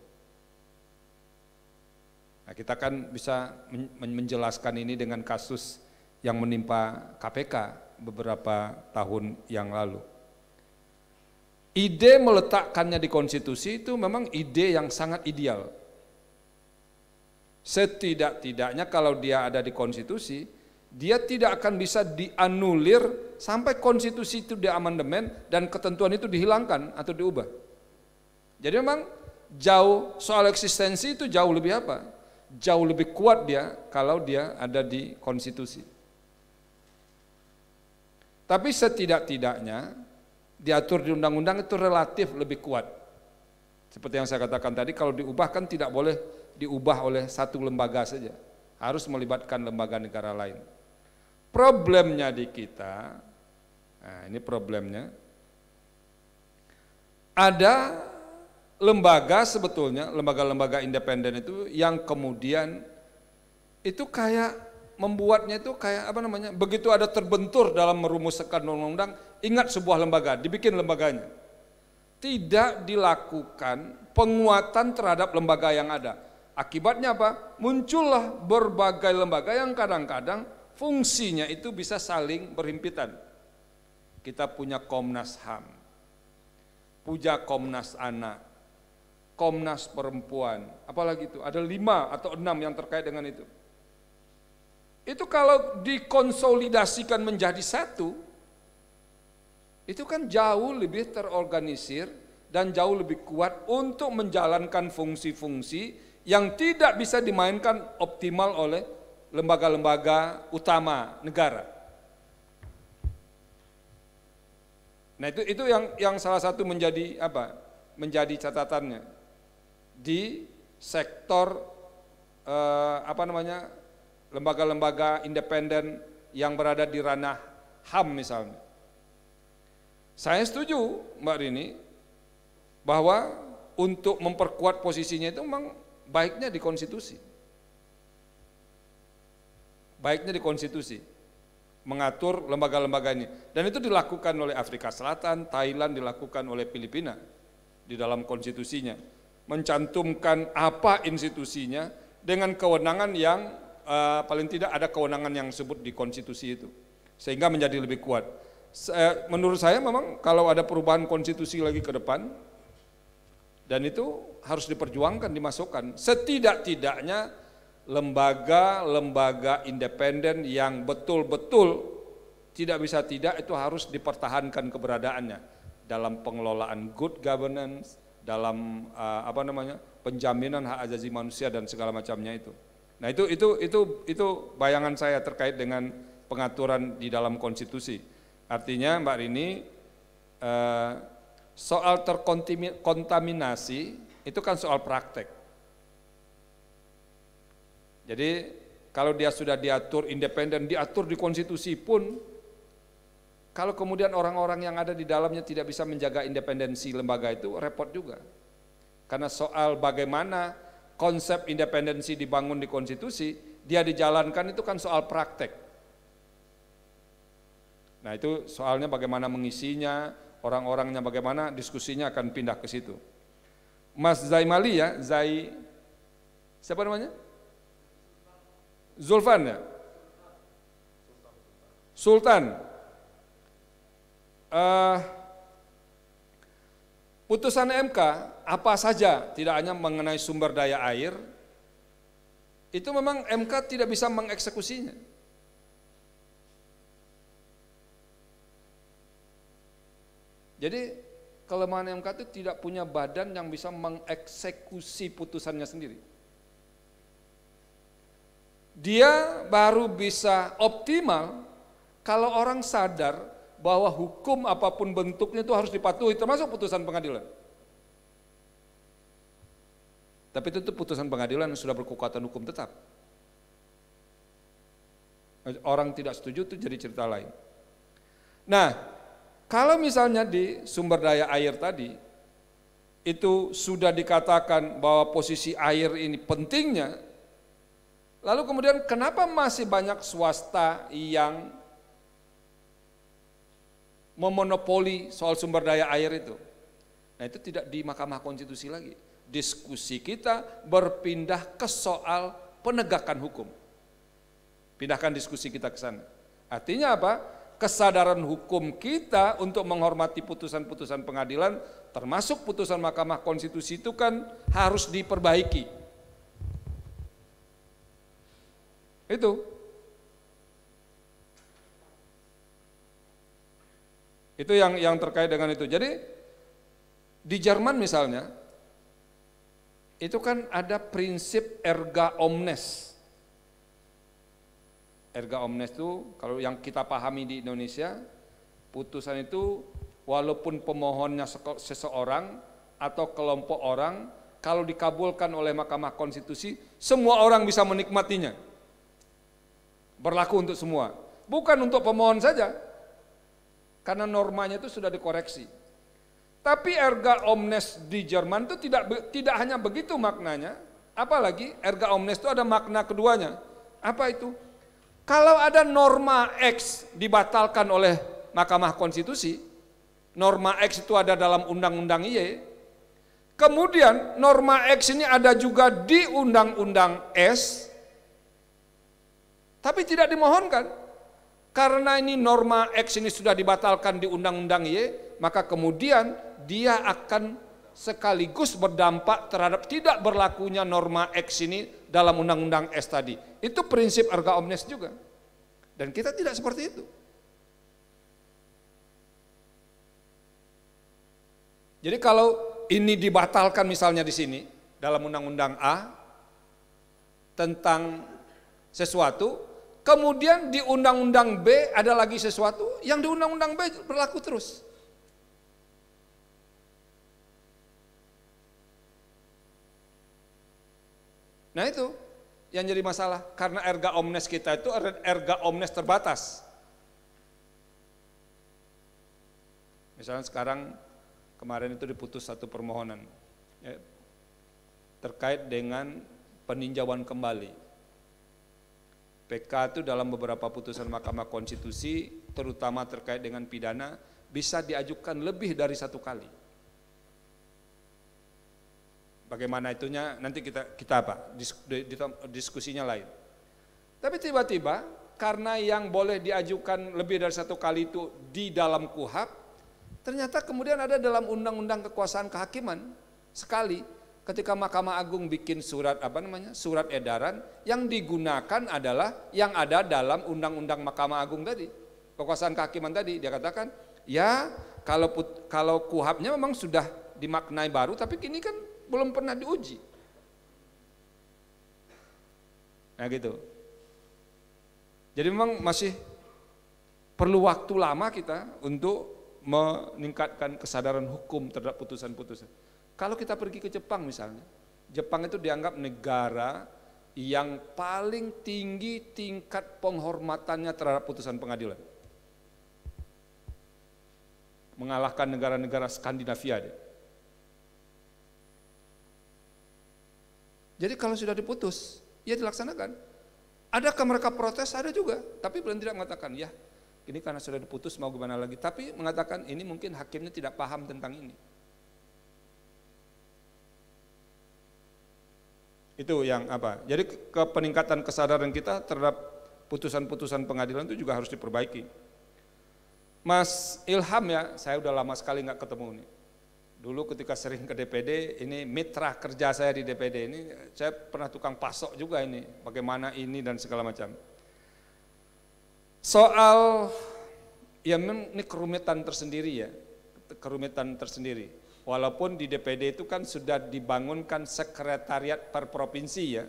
Nah, kita kan bisa menjelaskan ini dengan kasus yang menimpa KPK beberapa tahun yang lalu. Ide meletakkannya di konstitusi itu memang ide yang sangat ideal. Setidak-tidaknya kalau dia ada di konstitusi, dia tidak akan bisa dianulir sampai konstitusi itu diamandemen dan ketentuan itu dihilangkan atau diubah. Jadi memang jauh soal eksistensi itu jauh lebih apa? jauh lebih kuat dia kalau dia ada di konstitusi. Tapi setidak-tidaknya diatur di undang-undang itu relatif lebih kuat. Seperti yang saya katakan tadi, kalau diubah kan tidak boleh diubah oleh satu lembaga saja. Harus melibatkan lembaga negara lain. Problemnya di kita, nah ini problemnya, ada lembaga sebetulnya, lembaga-lembaga independen itu yang kemudian itu kayak membuatnya itu kayak apa namanya? Begitu ada terbentur dalam merumuskan undang-undang, ingat sebuah lembaga, dibikin lembaganya. Tidak dilakukan penguatan terhadap lembaga yang ada. Akibatnya apa? Muncullah berbagai lembaga yang kadang-kadang fungsinya itu bisa saling berhimpitan. Kita punya Komnas HAM, punya Komnas Anak, Komnas Perempuan, apalagi itu, ada lima atau enam yang terkait dengan itu. Itu kalau dikonsolidasikan menjadi satu, itu kan jauh lebih terorganisir dan jauh lebih kuat untuk menjalankan fungsi-fungsi yang tidak bisa dimainkan optimal oleh lembaga-lembaga utama negara. Nah itu itu yang yang salah satu menjadi apa? Menjadi catatannya di sektor eh, apa namanya lembaga-lembaga independen yang berada di ranah HAM misalnya. Saya setuju Mbak Rini bahwa untuk memperkuat posisinya itu memang baiknya di konstitusi. Baiknya di konstitusi mengatur lembaga-lembaga ini. Dan itu dilakukan oleh Afrika Selatan, Thailand dilakukan oleh Filipina di dalam konstitusinya mencantumkan apa institusinya dengan kewenangan yang uh, paling tidak ada kewenangan yang disebut di konstitusi itu sehingga menjadi lebih kuat. Saya, menurut saya memang kalau ada perubahan konstitusi lagi ke depan dan itu harus diperjuangkan dimasukkan setidak-tidaknya lembaga-lembaga independen yang betul-betul tidak bisa tidak itu harus dipertahankan keberadaannya dalam pengelolaan good governance, dalam uh, apa namanya penjaminan hak asasi manusia dan segala macamnya itu. Nah itu itu itu itu bayangan saya terkait dengan pengaturan di dalam konstitusi. Artinya Mbak Rini uh, soal terkontaminasi itu kan soal praktek. Jadi kalau dia sudah diatur independen, diatur di konstitusi pun kalau kemudian orang-orang yang ada di dalamnya tidak bisa menjaga independensi lembaga itu repot juga. Karena soal bagaimana konsep independensi dibangun di konstitusi, dia dijalankan itu kan soal praktek. Nah itu soalnya bagaimana mengisinya, orang-orangnya bagaimana, diskusinya akan pindah ke situ. Mas Zaimali ya, Zai, siapa namanya? Zulfan ya? Sultan uh, putusan MK apa saja, tidak hanya mengenai sumber daya air, itu memang MK tidak bisa mengeksekusinya. Jadi kelemahan MK itu tidak punya badan yang bisa mengeksekusi putusannya sendiri. Dia baru bisa optimal kalau orang sadar bahwa hukum apapun bentuknya itu harus dipatuhi termasuk putusan pengadilan. Tapi itu, putusan pengadilan sudah berkekuatan hukum tetap. Orang tidak setuju itu jadi cerita lain. Nah, kalau misalnya di sumber daya air tadi itu sudah dikatakan bahwa posisi air ini pentingnya, lalu kemudian kenapa masih banyak swasta yang memonopoli soal sumber daya air itu. Nah itu tidak di Mahkamah Konstitusi lagi. Diskusi kita berpindah ke soal penegakan hukum. Pindahkan diskusi kita ke sana. Artinya apa? Kesadaran hukum kita untuk menghormati putusan-putusan pengadilan termasuk putusan Mahkamah Konstitusi itu kan harus diperbaiki. Itu Itu yang yang terkait dengan itu. Jadi di Jerman misalnya itu kan ada prinsip erga omnes. Erga omnes itu kalau yang kita pahami di Indonesia putusan itu walaupun pemohonnya seseorang atau kelompok orang kalau dikabulkan oleh Mahkamah Konstitusi semua orang bisa menikmatinya. Berlaku untuk semua, bukan untuk pemohon saja, karena normanya itu sudah dikoreksi. Tapi erga omnes di Jerman itu tidak tidak hanya begitu maknanya, apalagi erga omnes itu ada makna keduanya. Apa itu? Kalau ada norma X dibatalkan oleh Mahkamah Konstitusi, norma X itu ada dalam Undang-Undang Y, kemudian norma X ini ada juga di Undang-Undang S, tapi tidak dimohonkan. Karena ini norma X ini sudah dibatalkan di Undang-Undang Y, maka kemudian dia akan sekaligus berdampak terhadap tidak berlakunya norma X ini dalam Undang-Undang S tadi. Itu prinsip erga omnes juga. Dan kita tidak seperti itu. Jadi kalau ini dibatalkan misalnya di sini dalam Undang-Undang A tentang sesuatu, Kemudian di Undang-Undang B ada lagi sesuatu yang di Undang-Undang B berlaku terus. Nah itu yang jadi masalah karena erga omnes kita itu er-, erga omnes terbatas. Misalnya sekarang kemarin itu diputus satu permohonan ya, terkait dengan peninjauan kembali PK itu dalam beberapa putusan Mahkamah Konstitusi, terutama terkait dengan pidana, bisa diajukan lebih dari satu kali. Bagaimana itunya nanti kita kita apa diskusinya lain. Tapi tiba-tiba karena yang boleh diajukan lebih dari satu kali itu di dalam Kuhap, ternyata kemudian ada dalam undang-undang kekuasaan kehakiman sekali ketika Mahkamah Agung bikin surat apa namanya surat edaran yang digunakan adalah yang ada dalam undang-undang Mahkamah Agung tadi kekuasaan kehakiman tadi dia katakan ya kalau put, kalau kuhabnya memang sudah dimaknai baru tapi kini kan belum pernah diuji nah gitu jadi memang masih perlu waktu lama kita untuk meningkatkan kesadaran hukum terhadap putusan-putusan kalau kita pergi ke Jepang misalnya, Jepang itu dianggap negara yang paling tinggi tingkat penghormatannya terhadap putusan pengadilan. Mengalahkan negara-negara Skandinavia. Deh. Jadi kalau sudah diputus, ya dilaksanakan. Adakah mereka protes? Ada juga. Tapi belum tidak mengatakan, ya ini karena sudah diputus mau gimana lagi. Tapi mengatakan ini mungkin hakimnya tidak paham tentang ini. Itu yang apa? Jadi ke peningkatan kesadaran kita terhadap putusan-putusan pengadilan itu juga harus diperbaiki. Mas Ilham ya, saya udah lama sekali nggak ketemu nih. Dulu ketika sering ke DPD, ini mitra kerja saya di DPD ini, saya pernah tukang pasok juga ini, bagaimana ini dan segala macam. Soal, ya ini kerumitan tersendiri ya, kerumitan tersendiri walaupun di DPD itu kan sudah dibangunkan sekretariat per provinsi ya,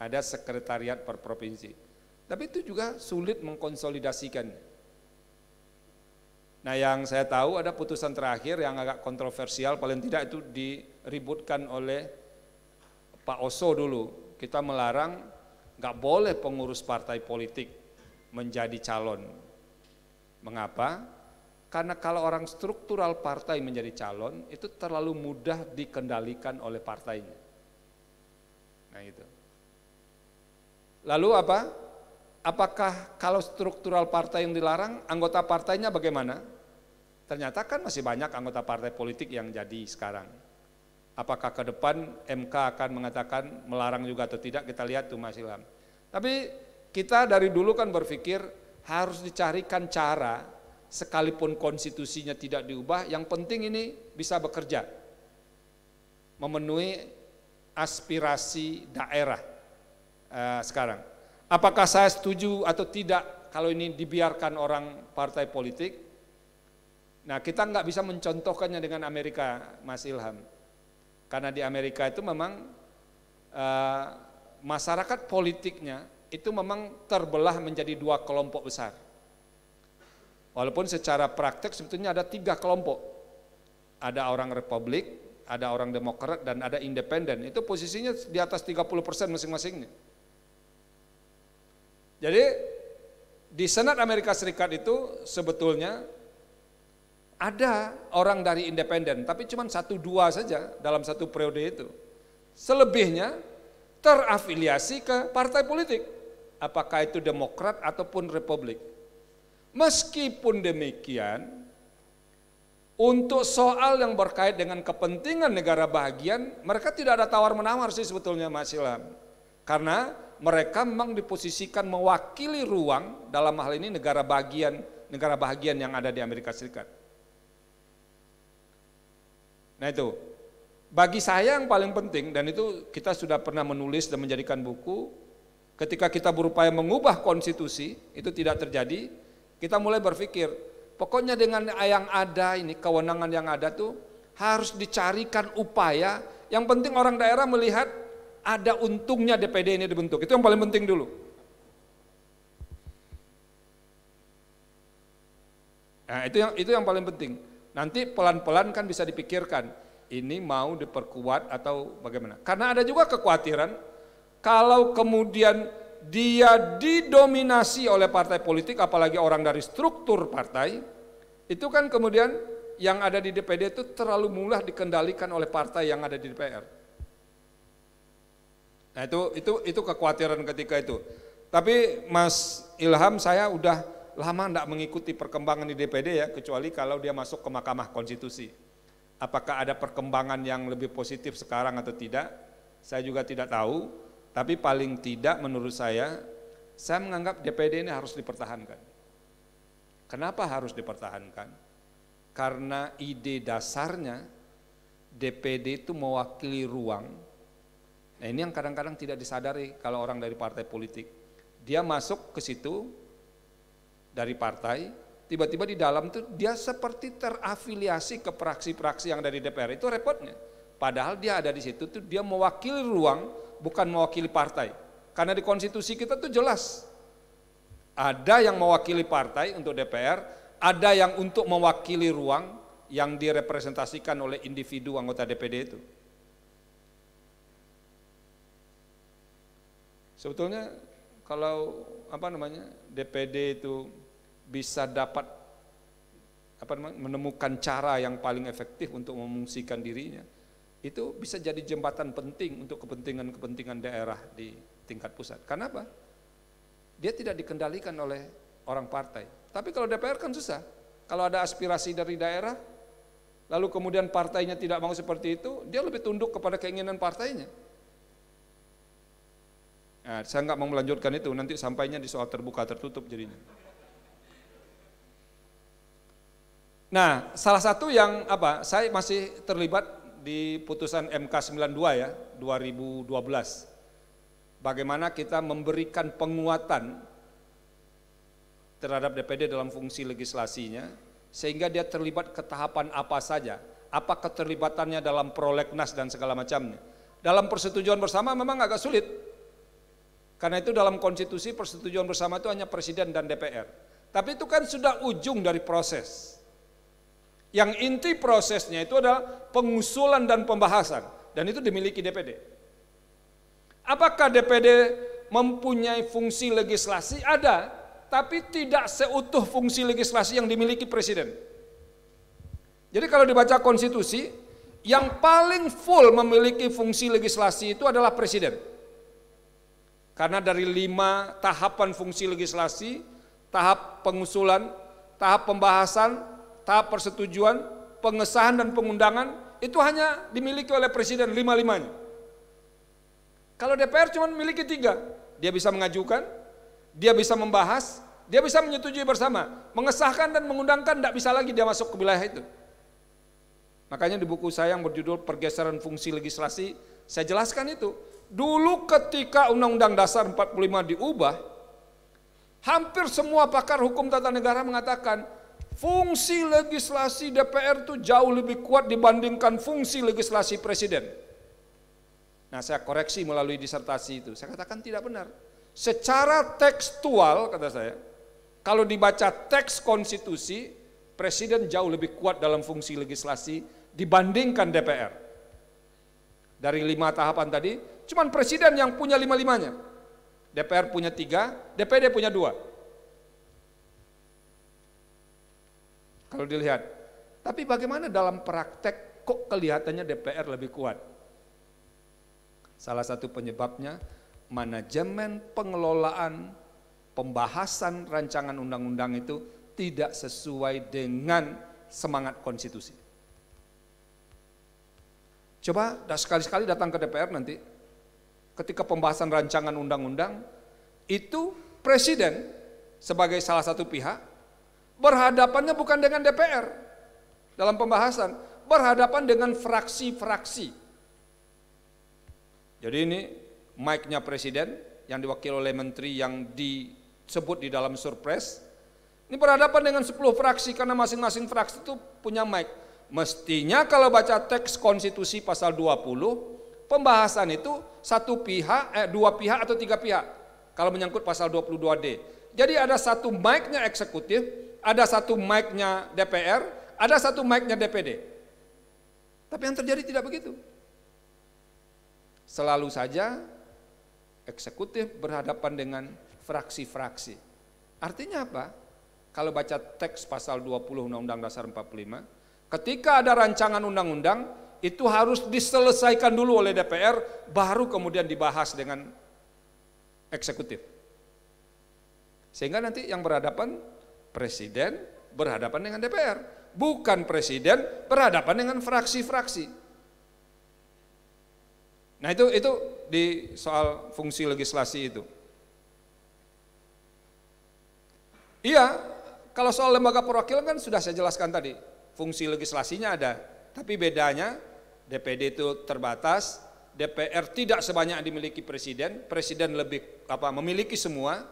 ada sekretariat per provinsi. Tapi itu juga sulit mengkonsolidasikan. Nah yang saya tahu ada putusan terakhir yang agak kontroversial, paling tidak itu diributkan oleh Pak Oso dulu. Kita melarang nggak boleh pengurus partai politik menjadi calon. Mengapa? Karena kalau orang struktural partai menjadi calon, itu terlalu mudah dikendalikan oleh partainya. Nah itu. Lalu apa? Apakah kalau struktural partai yang dilarang, anggota partainya bagaimana? Ternyata kan masih banyak anggota partai politik yang jadi sekarang. Apakah ke depan MK akan mengatakan melarang juga atau tidak, kita lihat tuh Mas Ilham. Tapi kita dari dulu kan berpikir harus dicarikan cara sekalipun konstitusinya tidak diubah, yang penting ini bisa bekerja. Memenuhi aspirasi daerah eh, sekarang. Apakah saya setuju atau tidak kalau ini dibiarkan orang partai politik? Nah kita nggak bisa mencontohkannya dengan Amerika, Mas Ilham. Karena di Amerika itu memang eh, masyarakat politiknya itu memang terbelah menjadi dua kelompok besar Walaupun secara praktek sebetulnya ada tiga kelompok. Ada orang Republik, ada orang Demokrat, dan ada Independen. Itu posisinya di atas 30 persen masing-masingnya. Jadi di Senat Amerika Serikat itu sebetulnya ada orang dari independen, tapi cuma satu dua saja dalam satu periode itu. Selebihnya terafiliasi ke partai politik, apakah itu Demokrat ataupun Republik. Meskipun demikian, untuk soal yang berkait dengan kepentingan negara bagian, mereka tidak ada tawar-menawar sih sebetulnya Mas Ilham. Karena mereka memang diposisikan mewakili ruang dalam hal ini negara bagian negara bagian yang ada di Amerika Serikat. Nah itu, bagi saya yang paling penting dan itu kita sudah pernah menulis dan menjadikan buku, ketika kita berupaya mengubah konstitusi itu tidak terjadi kita mulai berpikir, pokoknya dengan yang ada ini, kewenangan yang ada tuh harus dicarikan upaya. Yang penting orang daerah melihat ada untungnya DPD ini dibentuk. Itu yang paling penting dulu. Nah, itu yang itu yang paling penting. Nanti pelan-pelan kan bisa dipikirkan ini mau diperkuat atau bagaimana. Karena ada juga kekhawatiran kalau kemudian dia didominasi oleh partai politik, apalagi orang dari struktur partai, itu kan kemudian yang ada di DPD itu terlalu mulah dikendalikan oleh partai yang ada di DPR. Nah itu itu itu kekhawatiran ketika itu. Tapi Mas Ilham saya udah lama tidak mengikuti perkembangan di DPD ya, kecuali kalau dia masuk ke Mahkamah Konstitusi. Apakah ada perkembangan yang lebih positif sekarang atau tidak? Saya juga tidak tahu tapi paling tidak menurut saya, saya menganggap DPD ini harus dipertahankan. Kenapa harus dipertahankan? Karena ide dasarnya DPD itu mewakili ruang. Nah ini yang kadang-kadang tidak disadari kalau orang dari partai politik. Dia masuk ke situ dari partai, tiba-tiba di dalam tuh dia seperti terafiliasi ke praksi-praksi yang dari DPR itu repotnya. Padahal dia ada di situ tuh dia mewakili ruang bukan mewakili partai. Karena di konstitusi kita tuh jelas. Ada yang mewakili partai untuk DPR, ada yang untuk mewakili ruang yang direpresentasikan oleh individu anggota DPD itu. Sebetulnya kalau apa namanya DPD itu bisa dapat apa namanya, menemukan cara yang paling efektif untuk memungsikan dirinya, itu bisa jadi jembatan penting untuk kepentingan-kepentingan daerah di tingkat pusat. Kenapa? Dia tidak dikendalikan oleh orang partai. Tapi kalau DPR kan susah. Kalau ada aspirasi dari daerah, lalu kemudian partainya tidak mau seperti itu, dia lebih tunduk kepada keinginan partainya. Nah, saya nggak mau melanjutkan itu, nanti sampainya di soal terbuka tertutup jadinya. Nah, salah satu yang apa? Saya masih terlibat di putusan MK 92 ya 2012 bagaimana kita memberikan penguatan terhadap DPD dalam fungsi legislasinya sehingga dia terlibat ke tahapan apa saja apa keterlibatannya dalam prolegnas dan segala macamnya dalam persetujuan bersama memang agak sulit karena itu dalam konstitusi persetujuan bersama itu hanya presiden dan DPR tapi itu kan sudah ujung dari proses yang inti prosesnya itu adalah pengusulan dan pembahasan dan itu dimiliki DPD. Apakah DPD mempunyai fungsi legislasi? Ada, tapi tidak seutuh fungsi legislasi yang dimiliki presiden. Jadi kalau dibaca konstitusi, yang paling full memiliki fungsi legislasi itu adalah presiden. Karena dari lima tahapan fungsi legislasi, tahap pengusulan, tahap pembahasan, tahap persetujuan, pengesahan dan pengundangan itu hanya dimiliki oleh presiden lima-limanya. Kalau DPR cuma memiliki tiga, dia bisa mengajukan, dia bisa membahas, dia bisa menyetujui bersama. Mengesahkan dan mengundangkan tidak bisa lagi dia masuk ke wilayah itu. Makanya di buku saya yang berjudul Pergeseran Fungsi Legislasi, saya jelaskan itu. Dulu ketika Undang-Undang Dasar 45 diubah, hampir semua pakar hukum tata negara mengatakan Fungsi legislasi DPR itu jauh lebih kuat dibandingkan fungsi legislasi presiden. Nah, saya koreksi melalui disertasi itu. Saya katakan tidak benar. Secara tekstual kata saya, kalau dibaca teks konstitusi, presiden jauh lebih kuat dalam fungsi legislasi dibandingkan DPR. Dari lima tahapan tadi, cuman presiden yang punya lima-limanya. DPR punya tiga, DPD punya dua. kalau dilihat. Tapi bagaimana dalam praktek kok kelihatannya DPR lebih kuat? Salah satu penyebabnya manajemen pengelolaan pembahasan rancangan undang-undang itu tidak sesuai dengan semangat konstitusi. Coba sekali-sekali datang ke DPR nanti, ketika pembahasan rancangan undang-undang, itu presiden sebagai salah satu pihak Berhadapannya bukan dengan DPR dalam pembahasan, berhadapan dengan fraksi-fraksi. Jadi ini mic-nya presiden yang diwakili oleh menteri yang disebut di dalam surpres. Ini berhadapan dengan 10 fraksi karena masing-masing fraksi itu punya mic. Mestinya kalau baca teks konstitusi pasal 20, pembahasan itu satu pihak, eh, dua pihak atau tiga pihak. Kalau menyangkut pasal 22D. Jadi ada satu mic-nya eksekutif, ada satu mic-nya DPR, ada satu mic-nya DPD. Tapi yang terjadi tidak begitu. Selalu saja eksekutif berhadapan dengan fraksi-fraksi. Artinya apa? Kalau baca teks pasal 20 Undang-Undang Dasar 45, ketika ada rancangan undang-undang, itu harus diselesaikan dulu oleh DPR, baru kemudian dibahas dengan eksekutif. Sehingga nanti yang berhadapan Presiden berhadapan dengan DPR, bukan presiden berhadapan dengan fraksi-fraksi. Nah, itu itu di soal fungsi legislasi itu. Iya, kalau soal lembaga perwakilan kan sudah saya jelaskan tadi, fungsi legislasinya ada, tapi bedanya DPD itu terbatas, DPR tidak sebanyak dimiliki presiden, presiden lebih apa memiliki semua.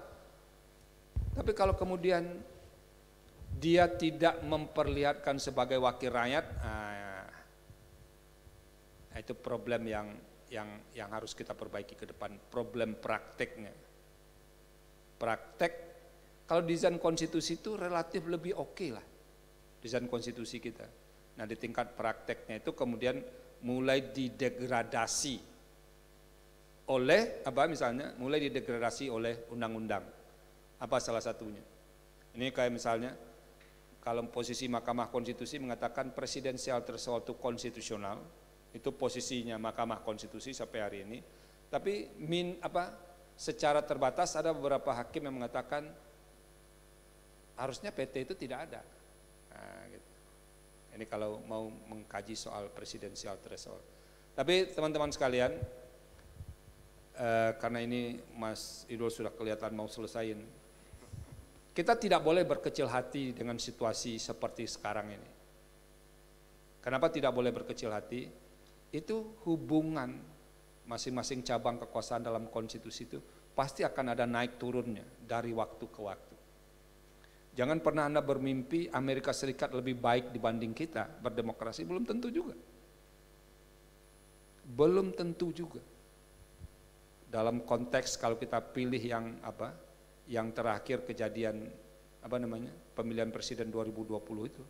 Tapi kalau kemudian dia tidak memperlihatkan sebagai wakil rakyat, nah, itu problem yang yang yang harus kita perbaiki ke depan, problem prakteknya. Praktek kalau desain konstitusi itu relatif lebih oke okay lah desain konstitusi kita. Nah di tingkat prakteknya itu kemudian mulai didegradasi oleh apa misalnya mulai didegradasi oleh undang-undang apa salah satunya ini kayak misalnya kalau posisi Mahkamah Konstitusi mengatakan presidensial threshold itu konstitusional, itu posisinya Mahkamah Konstitusi sampai hari ini. Tapi min apa secara terbatas ada beberapa hakim yang mengatakan harusnya PT itu tidak ada. Nah, gitu. Ini kalau mau mengkaji soal presidensial threshold. Tapi teman-teman sekalian, eh, karena ini Mas Idul sudah kelihatan mau selesaiin kita tidak boleh berkecil hati dengan situasi seperti sekarang ini. Kenapa tidak boleh berkecil hati? Itu hubungan masing-masing cabang kekuasaan dalam konstitusi itu pasti akan ada naik turunnya dari waktu ke waktu. Jangan pernah Anda bermimpi Amerika Serikat lebih baik dibanding kita berdemokrasi, belum tentu juga. Belum tentu juga. Dalam konteks kalau kita pilih yang apa? yang terakhir kejadian apa namanya pemilihan presiden 2020 itu.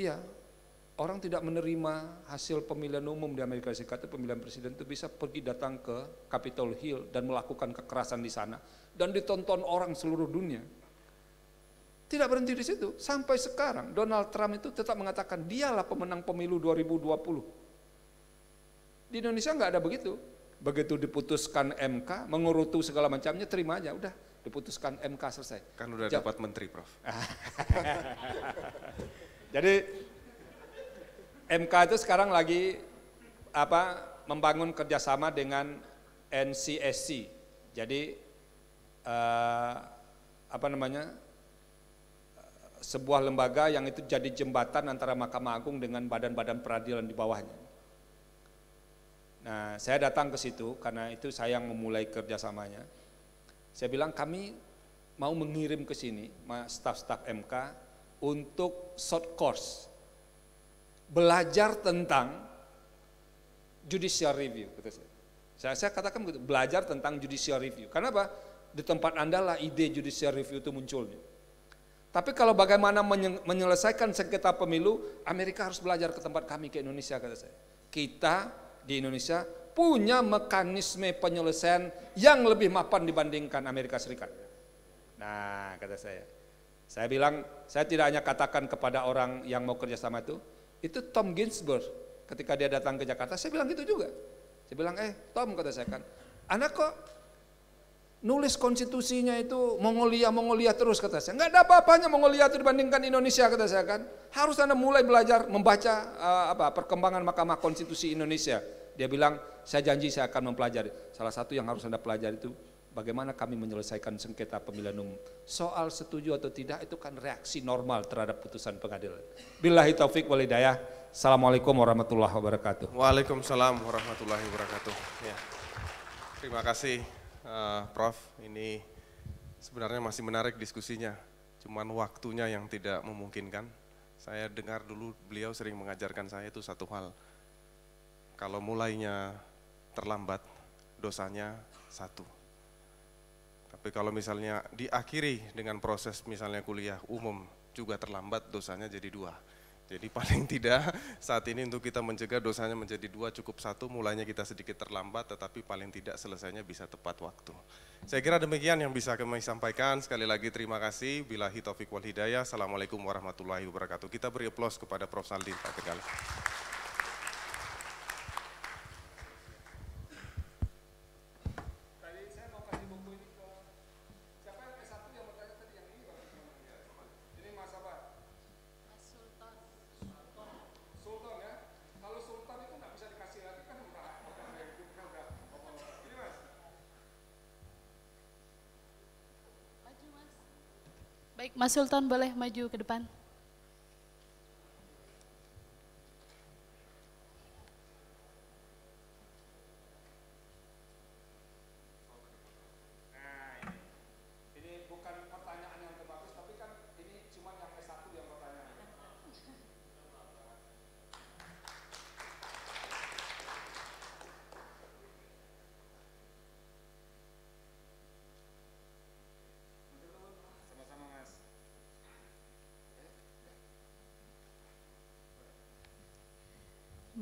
Iya, orang tidak menerima hasil pemilihan umum di Amerika Serikat itu pemilihan presiden itu bisa pergi datang ke Capitol Hill dan melakukan kekerasan di sana dan ditonton orang seluruh dunia. Tidak berhenti di situ, sampai sekarang Donald Trump itu tetap mengatakan dialah pemenang pemilu 2020. Di Indonesia nggak ada begitu, begitu diputuskan MK, mengurutu segala macamnya, terima aja, udah diputuskan MK selesai. Kan udah dapat menteri, Prof. Jadi MK itu sekarang lagi apa membangun kerjasama dengan NCSC. Jadi uh, apa namanya sebuah lembaga yang itu jadi jembatan antara Mahkamah Agung dengan badan-badan peradilan di bawahnya. Nah, saya datang ke situ karena itu saya yang memulai kerjasamanya. Saya bilang kami mau mengirim ke sini staf-staf MK untuk short course belajar tentang judicial review. kata Saya, saya katakan begitu, belajar tentang judicial review. Karena apa? Di tempat Anda lah ide judicial review itu munculnya. Tapi kalau bagaimana menyelesaikan sengketa pemilu, Amerika harus belajar ke tempat kami ke Indonesia kata saya. Kita di Indonesia punya mekanisme penyelesaian yang lebih mapan dibandingkan Amerika Serikat. Nah, kata saya. Saya bilang, saya tidak hanya katakan kepada orang yang mau kerjasama itu, itu Tom Ginsburg ketika dia datang ke Jakarta, saya bilang gitu juga. Saya bilang, eh Tom kata saya kan, anak kok nulis konstitusinya itu Mongolia Mongolia terus kata saya. nggak ada apa-apanya Mongolia itu dibandingkan Indonesia kata saya kan. Harus Anda mulai belajar membaca uh, apa perkembangan Mahkamah Konstitusi Indonesia. Dia bilang, "Saya janji saya akan mempelajari." Salah satu yang harus Anda pelajari itu bagaimana kami menyelesaikan sengketa pemilihan umum. Soal setuju atau tidak itu kan reaksi normal terhadap putusan pengadilan. Billahi taufik Walidayah Assalamualaikum warahmatullahi wabarakatuh. Waalaikumsalam warahmatullahi wabarakatuh. Ya. Terima kasih uh, Prof. Ini sebenarnya masih menarik diskusinya, cuman waktunya yang tidak memungkinkan. Saya dengar dulu beliau sering mengajarkan saya itu satu hal, kalau mulainya terlambat, dosanya satu. Tapi kalau misalnya diakhiri dengan proses misalnya kuliah umum juga terlambat, dosanya jadi dua jadi paling tidak saat ini untuk kita mencegah dosanya menjadi dua cukup satu, mulanya kita sedikit terlambat tetapi paling tidak selesainya bisa tepat waktu. Saya kira demikian yang bisa kami sampaikan. Sekali lagi terima kasih. Bila Taufik wal hidayah. Assalamualaikum warahmatullahi wabarakatuh. Kita beri aplaus kepada Prof. Saldin Pak Tegal. Mas Sultan boleh maju ke depan.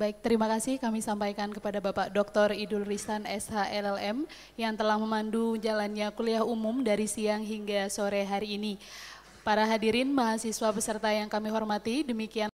Baik, terima kasih kami sampaikan kepada Bapak Dr. Idul Risan SHLLM yang telah memandu jalannya kuliah umum dari siang hingga sore hari ini. Para hadirin mahasiswa peserta yang kami hormati, demikian